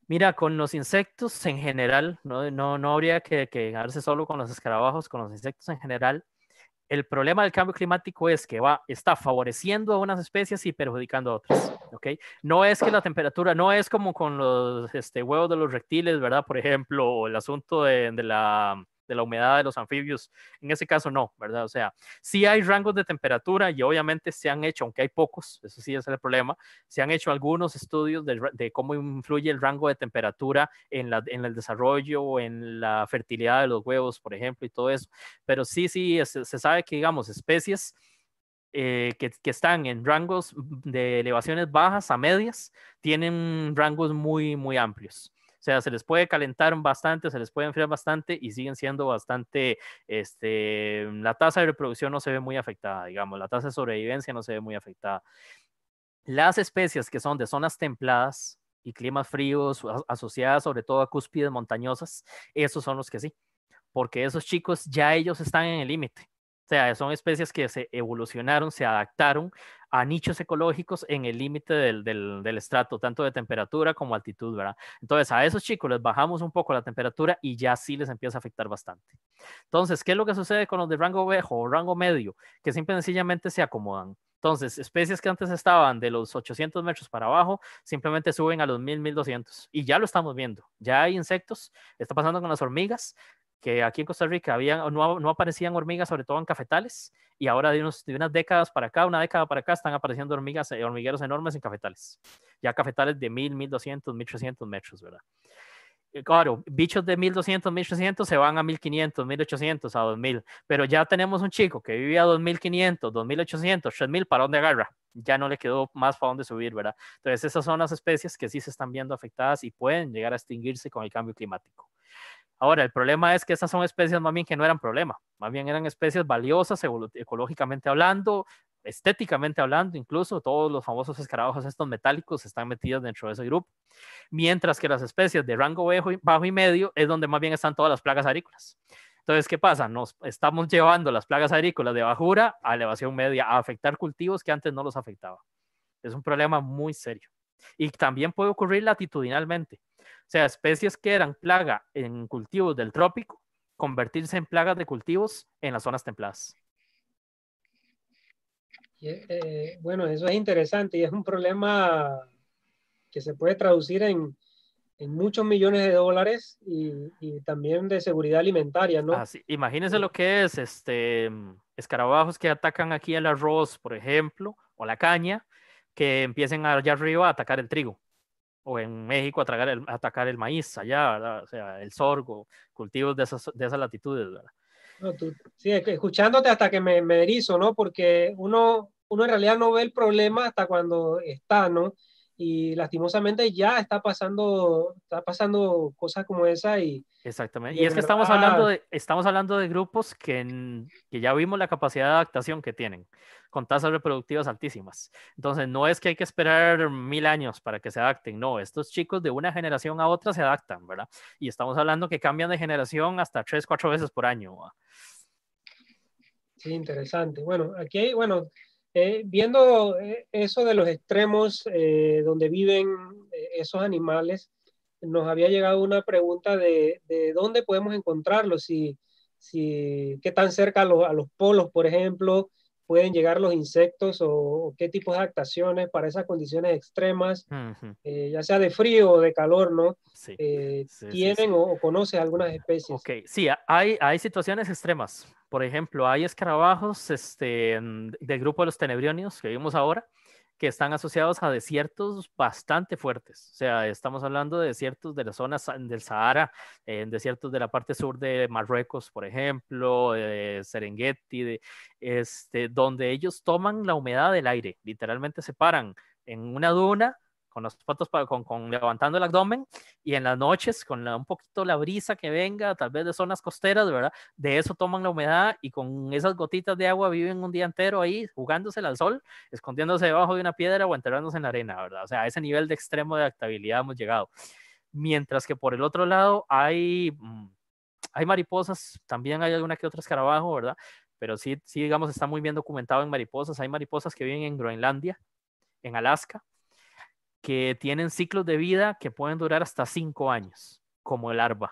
Mira, con los insectos en general, no, no, no habría que, que, quedarse solo con los escarabajos, con los insectos en general, el problema del cambio climático es que va, está favoreciendo a unas especies y perjudicando a otras. ¿okay? No es que la temperatura, no es como con los este, huevos de los reptiles, ¿verdad? Por ejemplo, el asunto de la de la humedad de los anfibios. En ese caso no, ¿verdad? O sea, sí hay rangos de temperatura y obviamente se han hecho, aunque hay pocos, eso sí es el problema, se han hecho algunos estudios de, de cómo influye el rango de temperatura en, la, en el desarrollo, en la fertilidad de los huevos, por ejemplo, y todo eso. Pero sí, sí, se, sabe que, digamos, especies... Eh, que, que, están en rangos de elevaciones bajas a medias tienen rangos muy, muy amplios. O sea, se les puede calentar bastante, se les puede enfriar bastante y siguen siendo bastante, este, mm, la tasa de reproducción no se ve muy afectada, digamos, la tasa de sobrevivencia no se ve muy afectada. Las especies que son de zonas templadas y climas fríos, asociadas sobre todo a cúspides montañosas, esos son los que sí, porque esos chicos ya ellos están en el límite o sea, son especies que se evolucionaron, se adaptaron a nichos ecológicos en el límite del, estrato, tanto de temperatura como altitud, ¿verdad? Entonces, a esos chicos les bajamos un poco la temperatura y ya sí les empieza a afectar bastante. Entonces, ¿qué es lo que sucede con los de rango viejo o rango medio? Que simple sencillamente se acomodan. Entonces, especies que antes estaban de los 800 metros para abajo, simplemente suben a los 1000, 1200. Y ya lo estamos viendo. Ya hay insectos, está pasando con las hormigas, que aquí en Costa Rica no, no, aparecían hormigas, sobre todo en cafetales, y ahora de, de, unas décadas para acá, una década para acá, están apareciendo hormigas, eh, hormigueros enormes en cafetales. Ya cafetales de 1000, 1200, 1300 metros, ¿verdad? Eh, claro, bichos de 1200, 1300 se van a 1500, 1800, a 2000, pero ya tenemos un chico que vivía a 2500, 2800, 3000, ¿para dónde agarra? Ya no le quedó más para dónde subir, ¿verdad? Entonces, esas son las especies que sí se están viendo afectadas y pueden llegar a extinguirse con el cambio climático. Ahora, el problema es que esas son especies más bien que no eran problema, más bien eran especies valiosas ecológicamente hablando, estéticamente hablando, incluso todos los famosos escarabajos estos metálicos están metidos dentro de ese grupo, mientras que las especies de rango bajo y, medio es donde más bien están todas las plagas agrícolas. Entonces, ¿qué pasa? Nos estamos llevando las plagas agrícolas de bajura a elevación media, a afectar cultivos que antes no los afectaba. Es un problema muy serio. Y también puede ocurrir latitudinalmente. O sea, especies que eran plaga en cultivos del trópico, convertirse en plagas de cultivos en las zonas templadas. Eh, eh, bueno, eso es interesante y es un problema que se puede traducir en, muchos millones de dólares y, también de seguridad alimentaria, ¿no? Imagínense lo que es este escarabajos que atacan aquí el arroz, por ejemplo, o la caña, que empiecen allá arriba a atacar el trigo, o en México a, tragar el, atacar el maíz, allá, o sea, el sorgo, cultivos de esas, de esas latitudes. ¿verdad? sí, escuchándote hasta que me, me erizo, ¿no? Porque uno, uno en realidad no ve el problema hasta cuando está, ¿no? y lastimosamente ya está pasando, está pasando cosas como esa y... Exactamente. Y, es que estamos hablando de, estamos hablando de grupos que, que ya vimos la capacidad de adaptación que tienen, con tasas reproductivas altísimas. Entonces, no es que hay que esperar mil años para que se adapten, no, estos chicos de una generación a otra se adaptan, ¿verdad? Y estamos hablando que cambian de generación hasta tres, cuatro veces por año. Sí, interesante. Bueno, aquí hay, bueno, eh, viendo eh, eso de los extremos eh, donde viven esos animales, nos había llegado una pregunta de, dónde podemos encontrarlos, qué tan cerca a los polos, por ejemplo, pueden llegar los insectos o, qué tipo de adaptaciones para esas condiciones extremas, eh, ya sea de frío o de calor, ¿no? Sí. Eh, tienen o, conocen algunas especies. Ok, sí, hay, hay situaciones extremas. Por ejemplo, hay escarabajos este, mm, del grupo de los tenebrionios que vimos ahora, que están asociados a desiertos bastante fuertes. O sea, estamos hablando de desiertos de la zona del Sahara, en eh, desiertos de la parte sur de Marruecos, por ejemplo, de eh, Serengeti, de, este, donde ellos toman la humedad del aire, literalmente se paran en una duna con los con, levantando el abdomen y en las noches con la, un poquito la brisa que venga, tal vez de zonas costeras, ¿verdad? De eso toman la humedad y con esas gotitas de agua viven un día entero ahí jugándose al sol, escondiéndose debajo de una piedra o enterrándose en la arena, ¿verdad? O sea, a ese nivel de extremo de adaptabilidad hemos llegado. Mientras que por el otro lado hay, mm, hay mariposas, también hay alguna que otra escarabajo, ¿verdad? Pero sí, sí, digamos, está muy bien documentado en mariposas. Hay mariposas que viven en Groenlandia, en Alaska, que tienen ciclos de vida que pueden durar hasta cinco años, como el larva.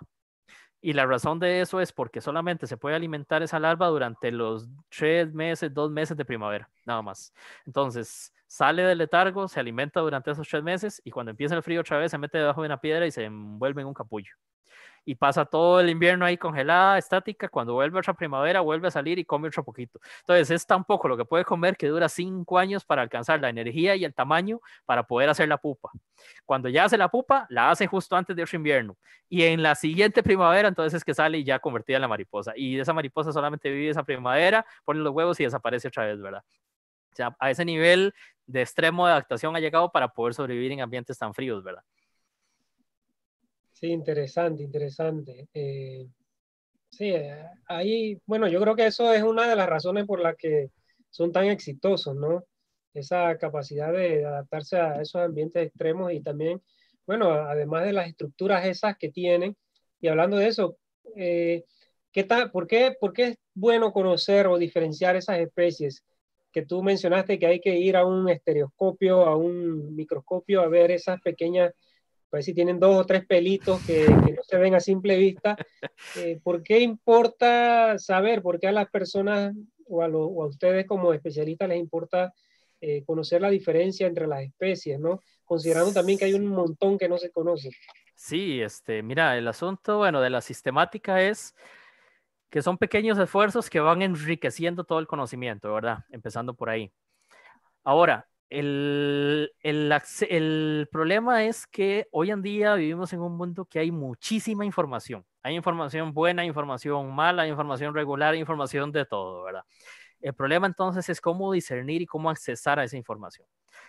Y la razón de eso es porque solamente se puede alimentar esa larva durante los tres meses, dos meses de primavera, nada más. Entonces, sale del letargo, se alimenta durante esos tres meses y cuando empieza el frío otra vez se mete debajo de una piedra y se envuelve en un capullo y pasa todo el invierno ahí congelada, estática, cuando vuelve otra primavera vuelve a salir y come otro poquito. Entonces es tan poco lo que puede comer que dura cinco años para alcanzar la energía y el tamaño para poder hacer la pupa. Cuando ya hace la pupa, la hace justo antes de otro invierno y en la siguiente primavera entonces es que sale y ya convertida en la mariposa y esa mariposa solamente vive esa primavera, pone los huevos y desaparece otra vez, ¿verdad? O sea, a ese nivel de extremo de adaptación ha llegado para poder sobrevivir en ambientes tan fríos, ¿verdad? Sí, interesante, interesante. Eh, sí, eh, ahí, bueno, yo creo que eso es una de las razones por las que son tan exitosos, ¿no? Esa capacidad de adaptarse a esos ambientes extremos y también, bueno, además de las estructuras esas que tienen, y hablando de eso, eh, ¿qué tal, por, qué, ¿por qué es bueno conocer o diferenciar esas especies? que tú mencionaste que hay que ir a un estereoscopio, a un microscopio, a ver esas pequeñas ver pues si tienen dos o tres pelitos que, no se ven a simple vista. Eh, ¿Por qué importa saber? ¿Por qué a las personas o a, ustedes como especialistas les importa eh, conocer la diferencia entre las especies, ¿no? Considerando también que hay un montón que no se conoce. Sí, este, mira, el asunto, bueno, de la sistemática es que son pequeños esfuerzos que van enriqueciendo todo el conocimiento, ¿verdad? Empezando por ahí. Ahora, el, el, problema es que hoy en día vivimos en un mundo que hay muchísima información. Hay información buena, información mala, información regular, información de todo, ¿verdad? El problema entonces es cómo discernir y cómo accesar a esa información.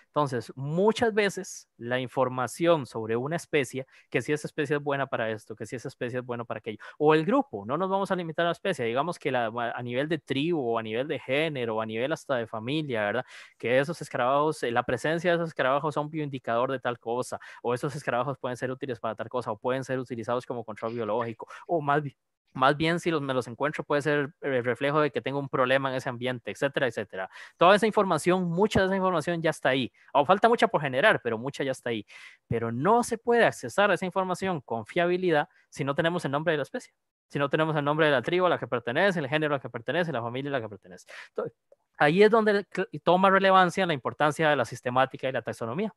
Entonces, muchas veces la información sobre una especie, que si esa especie es buena para esto, que si esa especie es buena para aquello, o el grupo, no nos vamos a limitar a la especie, digamos que a nivel de tribu, a nivel de género, a nivel hasta de familia, ¿verdad? Que esos escarabajos, eh, la presencia de esos escarabajos son bioindicador de tal cosa, o esos escarabajos pueden ser útiles para tal cosa, o pueden ser utilizados como control biológico, o más bien más bien si los, me los encuentro puede ser el reflejo de que tengo un problema en ese ambiente, etcétera, etcétera. Toda esa información, mucha de esa información ya está ahí, o falta mucha por generar, pero mucha ya está ahí. Pero no se puede accesar a esa información con fiabilidad si no tenemos el nombre de la especie, si no tenemos el nombre de la tribu a la que pertenece, el género a la que pertenece, la familia a la que pertenece. ahí es donde toma relevancia la importancia de la sistemática y la taxonomía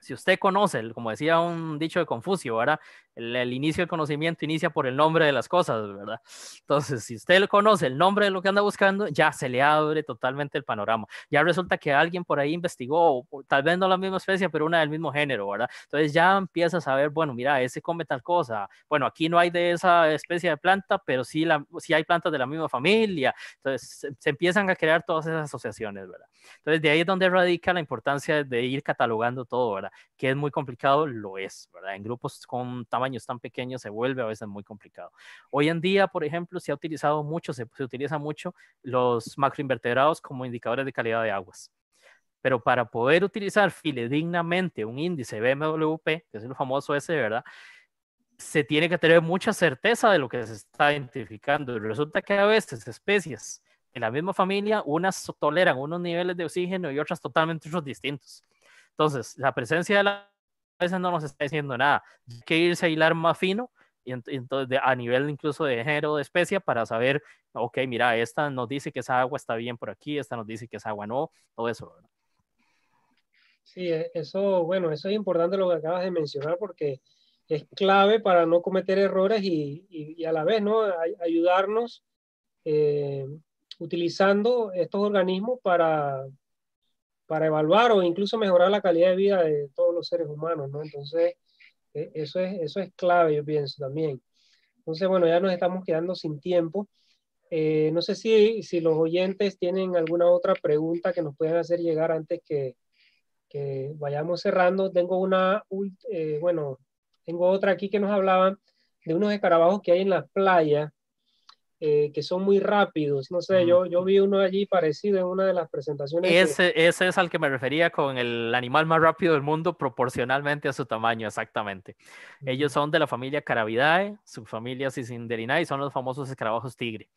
si usted conoce, como decía un dicho de Confucio, ¿verdad? El, inicio del conocimiento inicia por el nombre de las cosas, ¿verdad? Entonces, si usted conoce el nombre de lo que anda buscando, ya se le abre totalmente el panorama. Ya resulta que alguien por ahí investigó, tal vez no la misma especie, pero una del mismo género, ¿verdad? Entonces ya empieza a saber, bueno, mira, ese come tal cosa. Bueno, aquí no hay de esa especie de planta, pero sí, la, sí hay plantas de la misma familia. Entonces, se empiezan a crear todas esas asociaciones, ¿verdad? Entonces, de ahí es donde radica la importancia de ir catalogando todo, ¿verdad? Que es muy complicado, lo es, ¿verdad? En grupos con tamaños tan pequeños se vuelve a veces muy complicado. Hoy en día, por ejemplo, se ha utilizado mucho, se, utiliza mucho los macroinvertebrados como indicadores de calidad de aguas pero para poder utilizar fidedignamente un índice BMWP, que es el famoso ese, ¿verdad? Se tiene que tener mucha certeza de lo que se está identificando. y Resulta que a veces especies en la misma familia, unas toleran unos niveles de oxígeno y otras totalmente otros distintos. Entonces, la presencia de la veces no nos está diciendo nada. Hay que irse a hilar más fino y entonces a nivel incluso de género de especie para saber, ok, mira, esta nos dice que esa agua está bien por aquí, esta nos dice que esa agua no, todo eso. Sí, eh, eso, bueno, eso es importante lo que acabas de mencionar porque es clave para no cometer errores y, a la vez, ¿no? ayudarnos eh, utilizando estos organismos para, para evaluar o incluso mejorar la calidad de vida de todos los seres humanos, ¿no? Entonces, e, eso es, eso es clave, yo pienso también. Entonces, bueno, ya nos estamos quedando sin tiempo. Eh, no sé si, si, los oyentes tienen alguna otra pregunta que nos puedan hacer llegar antes que, que vayamos cerrando. Tengo una, eh, bueno, tengo otra aquí que nos hablaba de unos escarabajos que hay en las playas eh, que son muy rápidos. No sé, yo, vi uno allí parecido en una de las presentaciones. Ese, es al que me refería con el animal más rápido del mundo proporcionalmente a su tamaño, exactamente. Ellos son de la familia Carabidae, subfamilia Cicinderinae, y son los famosos escarabajos tigre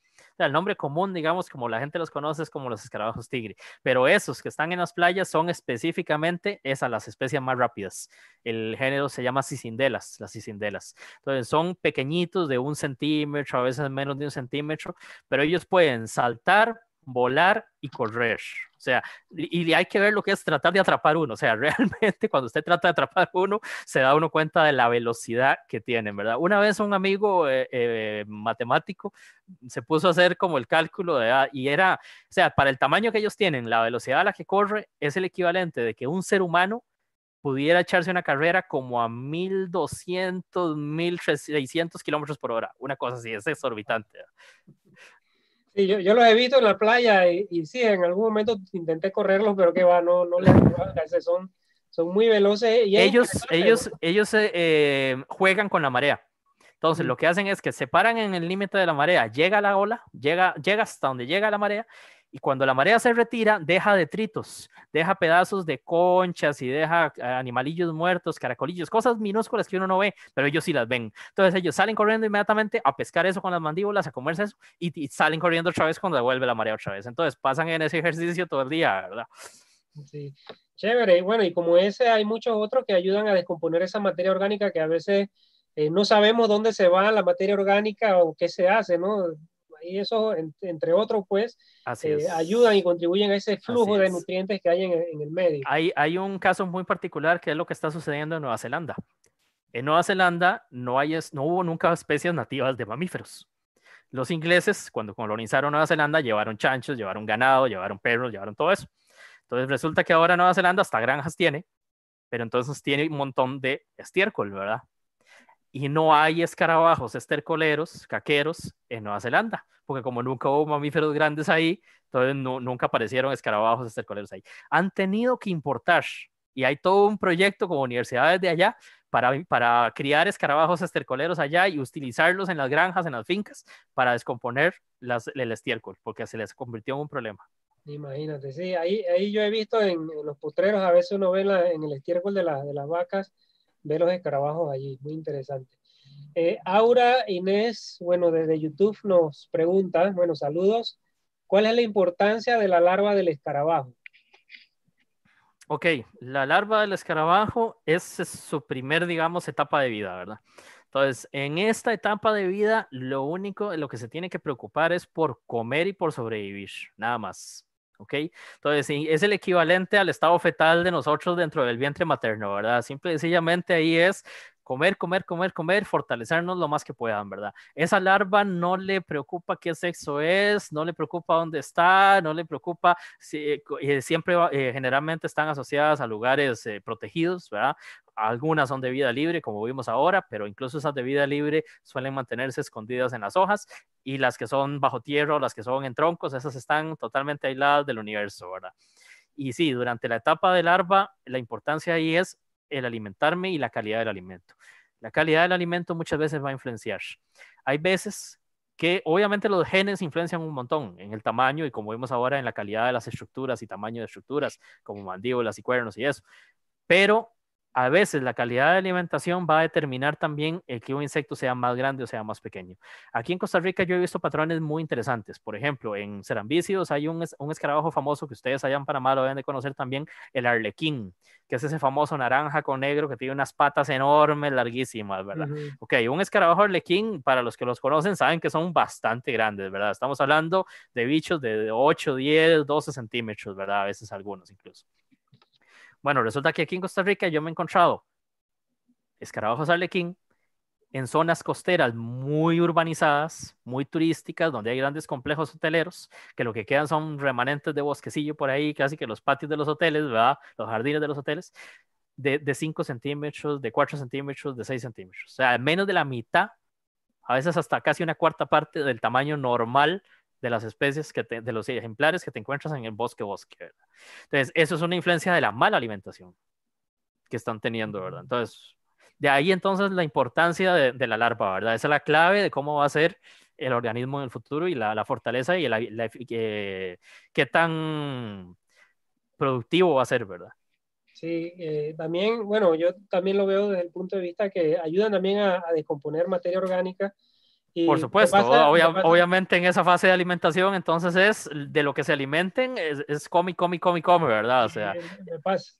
el nombre común, digamos, como la gente los conoce, es como los escarabajos tigre, pero esos que están en las playas son específicamente esas, las especies más rápidas. El género se llama cicindelas, las cicindelas. Entonces, son pequeñitos de un centímetro, a veces menos de un centímetro, pero ellos pueden saltar volar y correr. O sea, y hay que ver lo que es tratar de atrapar uno. O sea, realmente cuando usted trata de atrapar uno, se da uno cuenta de la velocidad que tienen, ¿verdad? Una vez un amigo eh, eh, matemático se puso a hacer como el cálculo de edad ah, y era, o sea, para el tamaño que ellos tienen, la velocidad a la que corre es el equivalente de que un ser humano pudiera echarse una carrera como a 1200, 1600 kilómetros por hora. Una cosa así, es exorbitante yo, yo, los he visto en la playa y, sí, en algún momento intenté correrlos, pero que va, no, no les son, son muy veloces. Y ellos ellos, ellos eh, eh, juegan con la marea. Entonces, lo que hacen es que se paran en el límite de la marea, llega la ola, llega, llega hasta donde llega la marea, y cuando la marea se retira, deja detritos, deja pedazos de conchas y deja eh, animalillos muertos, caracolillos, cosas minúsculas que uno no ve, pero ellos sí las ven. Entonces ellos salen corriendo inmediatamente a pescar eso con las mandíbulas, a comerse eso y, salen corriendo otra vez cuando devuelve la marea otra vez. Entonces pasan en ese ejercicio todo el día, ¿verdad? Sí, chévere. Bueno, y como ese hay muchos otros que ayudan a descomponer esa materia orgánica que a veces eh, no sabemos dónde se va la materia orgánica o qué se hace, ¿no? Y eso, entre otros, pues, eh, ayudan y contribuyen a ese flujo de nutrientes que hay en, el medio. Hay, hay un caso muy particular que es lo que está sucediendo en Nueva Zelanda. En Nueva Zelanda no, hay, no hubo nunca especies nativas de mamíferos. Los ingleses, cuando colonizaron Nueva Zelanda, llevaron chanchos, llevaron ganado, llevaron perros, llevaron todo eso. Entonces resulta que ahora Nueva Zelanda hasta granjas tiene, pero entonces tiene un montón de estiércol, ¿verdad? y no hay escarabajos estercoleros, caqueros, en Nueva Zelanda, porque como nunca hubo mamíferos grandes ahí, entonces nunca aparecieron escarabajos estercoleros ahí. Han tenido que importar, y hay todo un proyecto como universidades de allá para, para criar escarabajos estercoleros allá y utilizarlos en las granjas, en las fincas, para descomponer el estiércol, porque se les convirtió en un problema. Imagínate, sí, ahí, ahí yo he visto en, los putreros, a veces uno ve en el estiércol de, de las vacas, Ve los escarabajos allí, muy interesante. Eh, Aura Inés, bueno, desde YouTube nos pregunta, bueno, saludos. ¿Cuál es la importancia de la larva del escarabajo? Ok, la larva del escarabajo es, es su primer, digamos, etapa de vida, ¿verdad? Entonces, en esta etapa de vida, lo único, lo que se tiene que preocupar es por comer y por sobrevivir, nada más. ¿ok? Entonces, es el equivalente al estado fetal de nosotros dentro del vientre materno, ¿verdad? Simple y sencillamente ahí es comer, comer, comer, comer, fortalecernos lo más que puedan, ¿verdad? Esa larva no le preocupa qué sexo es, no le preocupa dónde está, no le preocupa, si, eh, siempre eh, generalmente están asociadas a lugares eh, protegidos, ¿verdad? Algunas son de vida libre, como vimos ahora, pero incluso esas de vida libre suelen mantenerse escondidas en las hojas y las que son bajo tierra o las que son en troncos, esas están totalmente aisladas del universo, ¿verdad? Y sí, durante la etapa del larva, la importancia ahí es el alimentarme y la calidad del alimento. La calidad del alimento muchas veces va a influenciar. Hay veces que obviamente los genes influencian un montón en el tamaño y como vemos ahora en la calidad de las estructuras y tamaño de estructuras, como mandíbulas y cuernos y eso. Pero a veces la calidad de alimentación va a determinar también el que un insecto sea más grande o sea más pequeño. Aquí en Costa Rica yo he visto patrones muy interesantes. Por ejemplo, en cerambícidos hay un, escarabajo famoso que ustedes allá en Panamá lo deben de conocer también, el arlequín, que es ese famoso naranja con negro que tiene unas patas enormes, larguísimas, ¿verdad? Ok, un escarabajo arlequín, para los que los conocen, saben que son bastante grandes, ¿verdad? Estamos hablando de bichos de 8, 10, 12 centímetros, ¿verdad? A veces algunos incluso. Bueno, resulta que aquí en Costa Rica yo me he encontrado escarabajos arlequín en zonas costeras muy urbanizadas, muy turísticas, donde hay grandes complejos hoteleros, que lo que quedan son remanentes de bosquecillo por ahí, casi que los patios de los hoteles, ¿verdad? los jardines de los hoteles, de, de 5 centímetros, de 4 centímetros, de 6 centímetros. O sea, menos de la mitad, a veces hasta casi una cuarta parte del tamaño normal de las especies, que de los ejemplares que te encuentras en el bosque, bosque. Entonces, eso es una influencia de la mala alimentación que están teniendo, ¿verdad? Entonces, de ahí entonces la importancia de, la larva, ¿verdad? Esa es la clave de cómo va a ser el organismo en el futuro y la, fortaleza y eh, qué tan productivo va a ser, ¿verdad? Sí, eh, también, bueno, yo también lo veo desde el punto de vista que ayudan también a descomponer materia orgánica por supuesto, obviamente en esa fase de alimentación, entonces es de lo que se alimenten, es, es come, come, come, come, ¿verdad? O sea,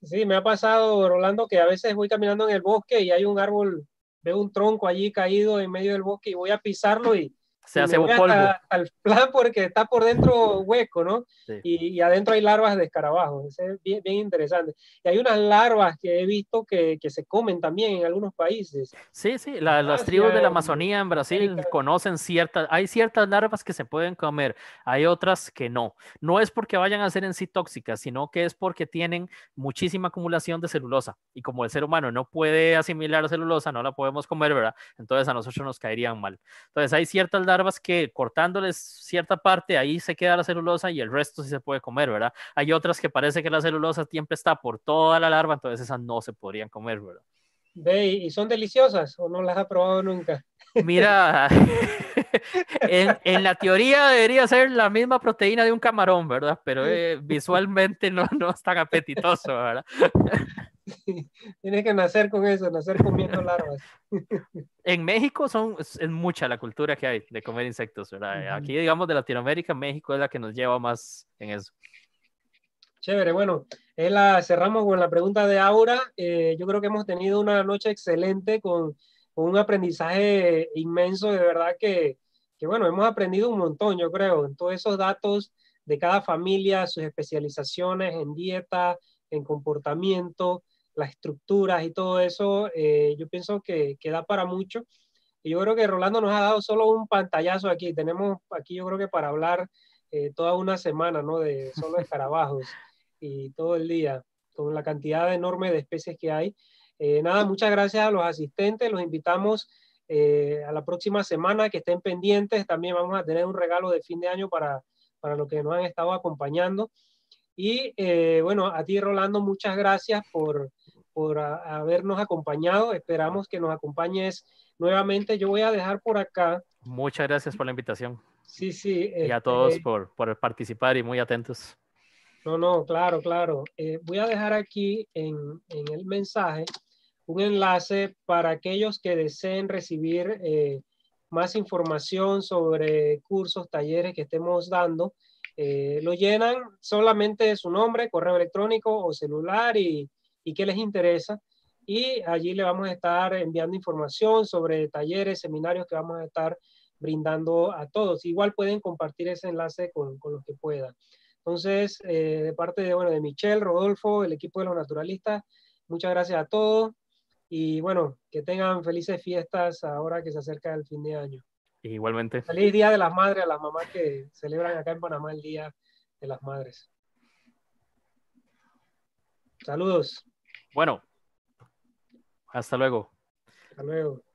sí, me ha pasado, Rolando, que a veces voy caminando en el bosque y hay un árbol, veo un tronco allí caído en medio del bosque y voy a pisarlo y se hace polvo. al plan porque está por dentro hueco, ¿no? Y, adentro hay larvas de escarabajos, es bien, interesante. Y hay unas larvas que he visto que, que se comen también en algunos países. Sí, sí, ah, las tribus de la Amazonía en Brasil conocen ciertas, hay ciertas larvas que se pueden comer, hay otras que no. No es porque vayan a ser en sí tóxicas, sino que es porque tienen muchísima acumulación de celulosa. Y como el ser humano no puede asimilar celulosa, no la podemos comer, ¿verdad? Entonces a nosotros nos caerían mal. Entonces hay ciertas larvas que cortándoles cierta parte, ahí se queda la celulosa y el resto sí se puede comer, ¿verdad? Hay otras que parece que la celulosa siempre está por toda la larva, entonces esas no se podrían comer, ¿verdad? Ve, ¿y son deliciosas o no las ha probado nunca? Mira, en, la teoría debería ser la misma proteína de un camarón, ¿verdad? Pero eh, visualmente no, no es tan apetitoso, ¿verdad? Tienes que nacer con eso, nacer comiendo larvas. en México son, es, mucha la cultura que hay de comer insectos, ¿verdad? Aquí, digamos, de Latinoamérica, México es la que nos lleva más en eso. Chévere, bueno, eh, la, cerramos con la pregunta de Aura. Eh, yo creo que hemos tenido una noche excelente con, un aprendizaje inmenso, de verdad que, que, bueno, hemos aprendido un montón, yo creo, en todos esos datos de cada familia, sus especializaciones en dieta, en comportamiento, las estructuras y todo eso, eh, yo pienso que, queda da para mucho. Y yo creo que Rolando nos ha dado solo un pantallazo aquí. Tenemos aquí yo creo que para hablar eh, toda una semana, ¿no? De solo escarabajos y todo el día, con la cantidad enorme de especies que hay. Eh, nada, muchas gracias a los asistentes. Los invitamos a la próxima semana que estén pendientes. También vamos a tener un regalo de fin de año para, para los que nos han estado acompañando. Y bueno, a ti Rolando, muchas gracias por, por habernos acompañado. Esperamos que nos acompañes nuevamente. Yo voy a dejar por acá. Muchas gracias por la invitación. Sí, sí. y a este, todos eh, por, por, participar y muy atentos. No, no, claro, claro. Eh, voy a dejar aquí en, en, el mensaje un enlace para aquellos que deseen recibir eh, más información sobre cursos, talleres que estemos dando. lo llenan solamente su nombre, correo electrónico o celular y y qué les interesa. Y allí le vamos a estar enviando información sobre talleres, seminarios que vamos a estar brindando a todos. Igual pueden compartir ese enlace con, los que puedan. Entonces, eh, de parte de, bueno, de Michelle, Rodolfo, el equipo de los naturalistas, muchas gracias a todos y bueno, que tengan felices fiestas ahora que se acerca el fin de año. Igualmente. Feliz Día de las Madres a las mamás que celebran acá en Panamá el Día de las Madres. Saludos. Bueno, hasta luego. Hasta luego.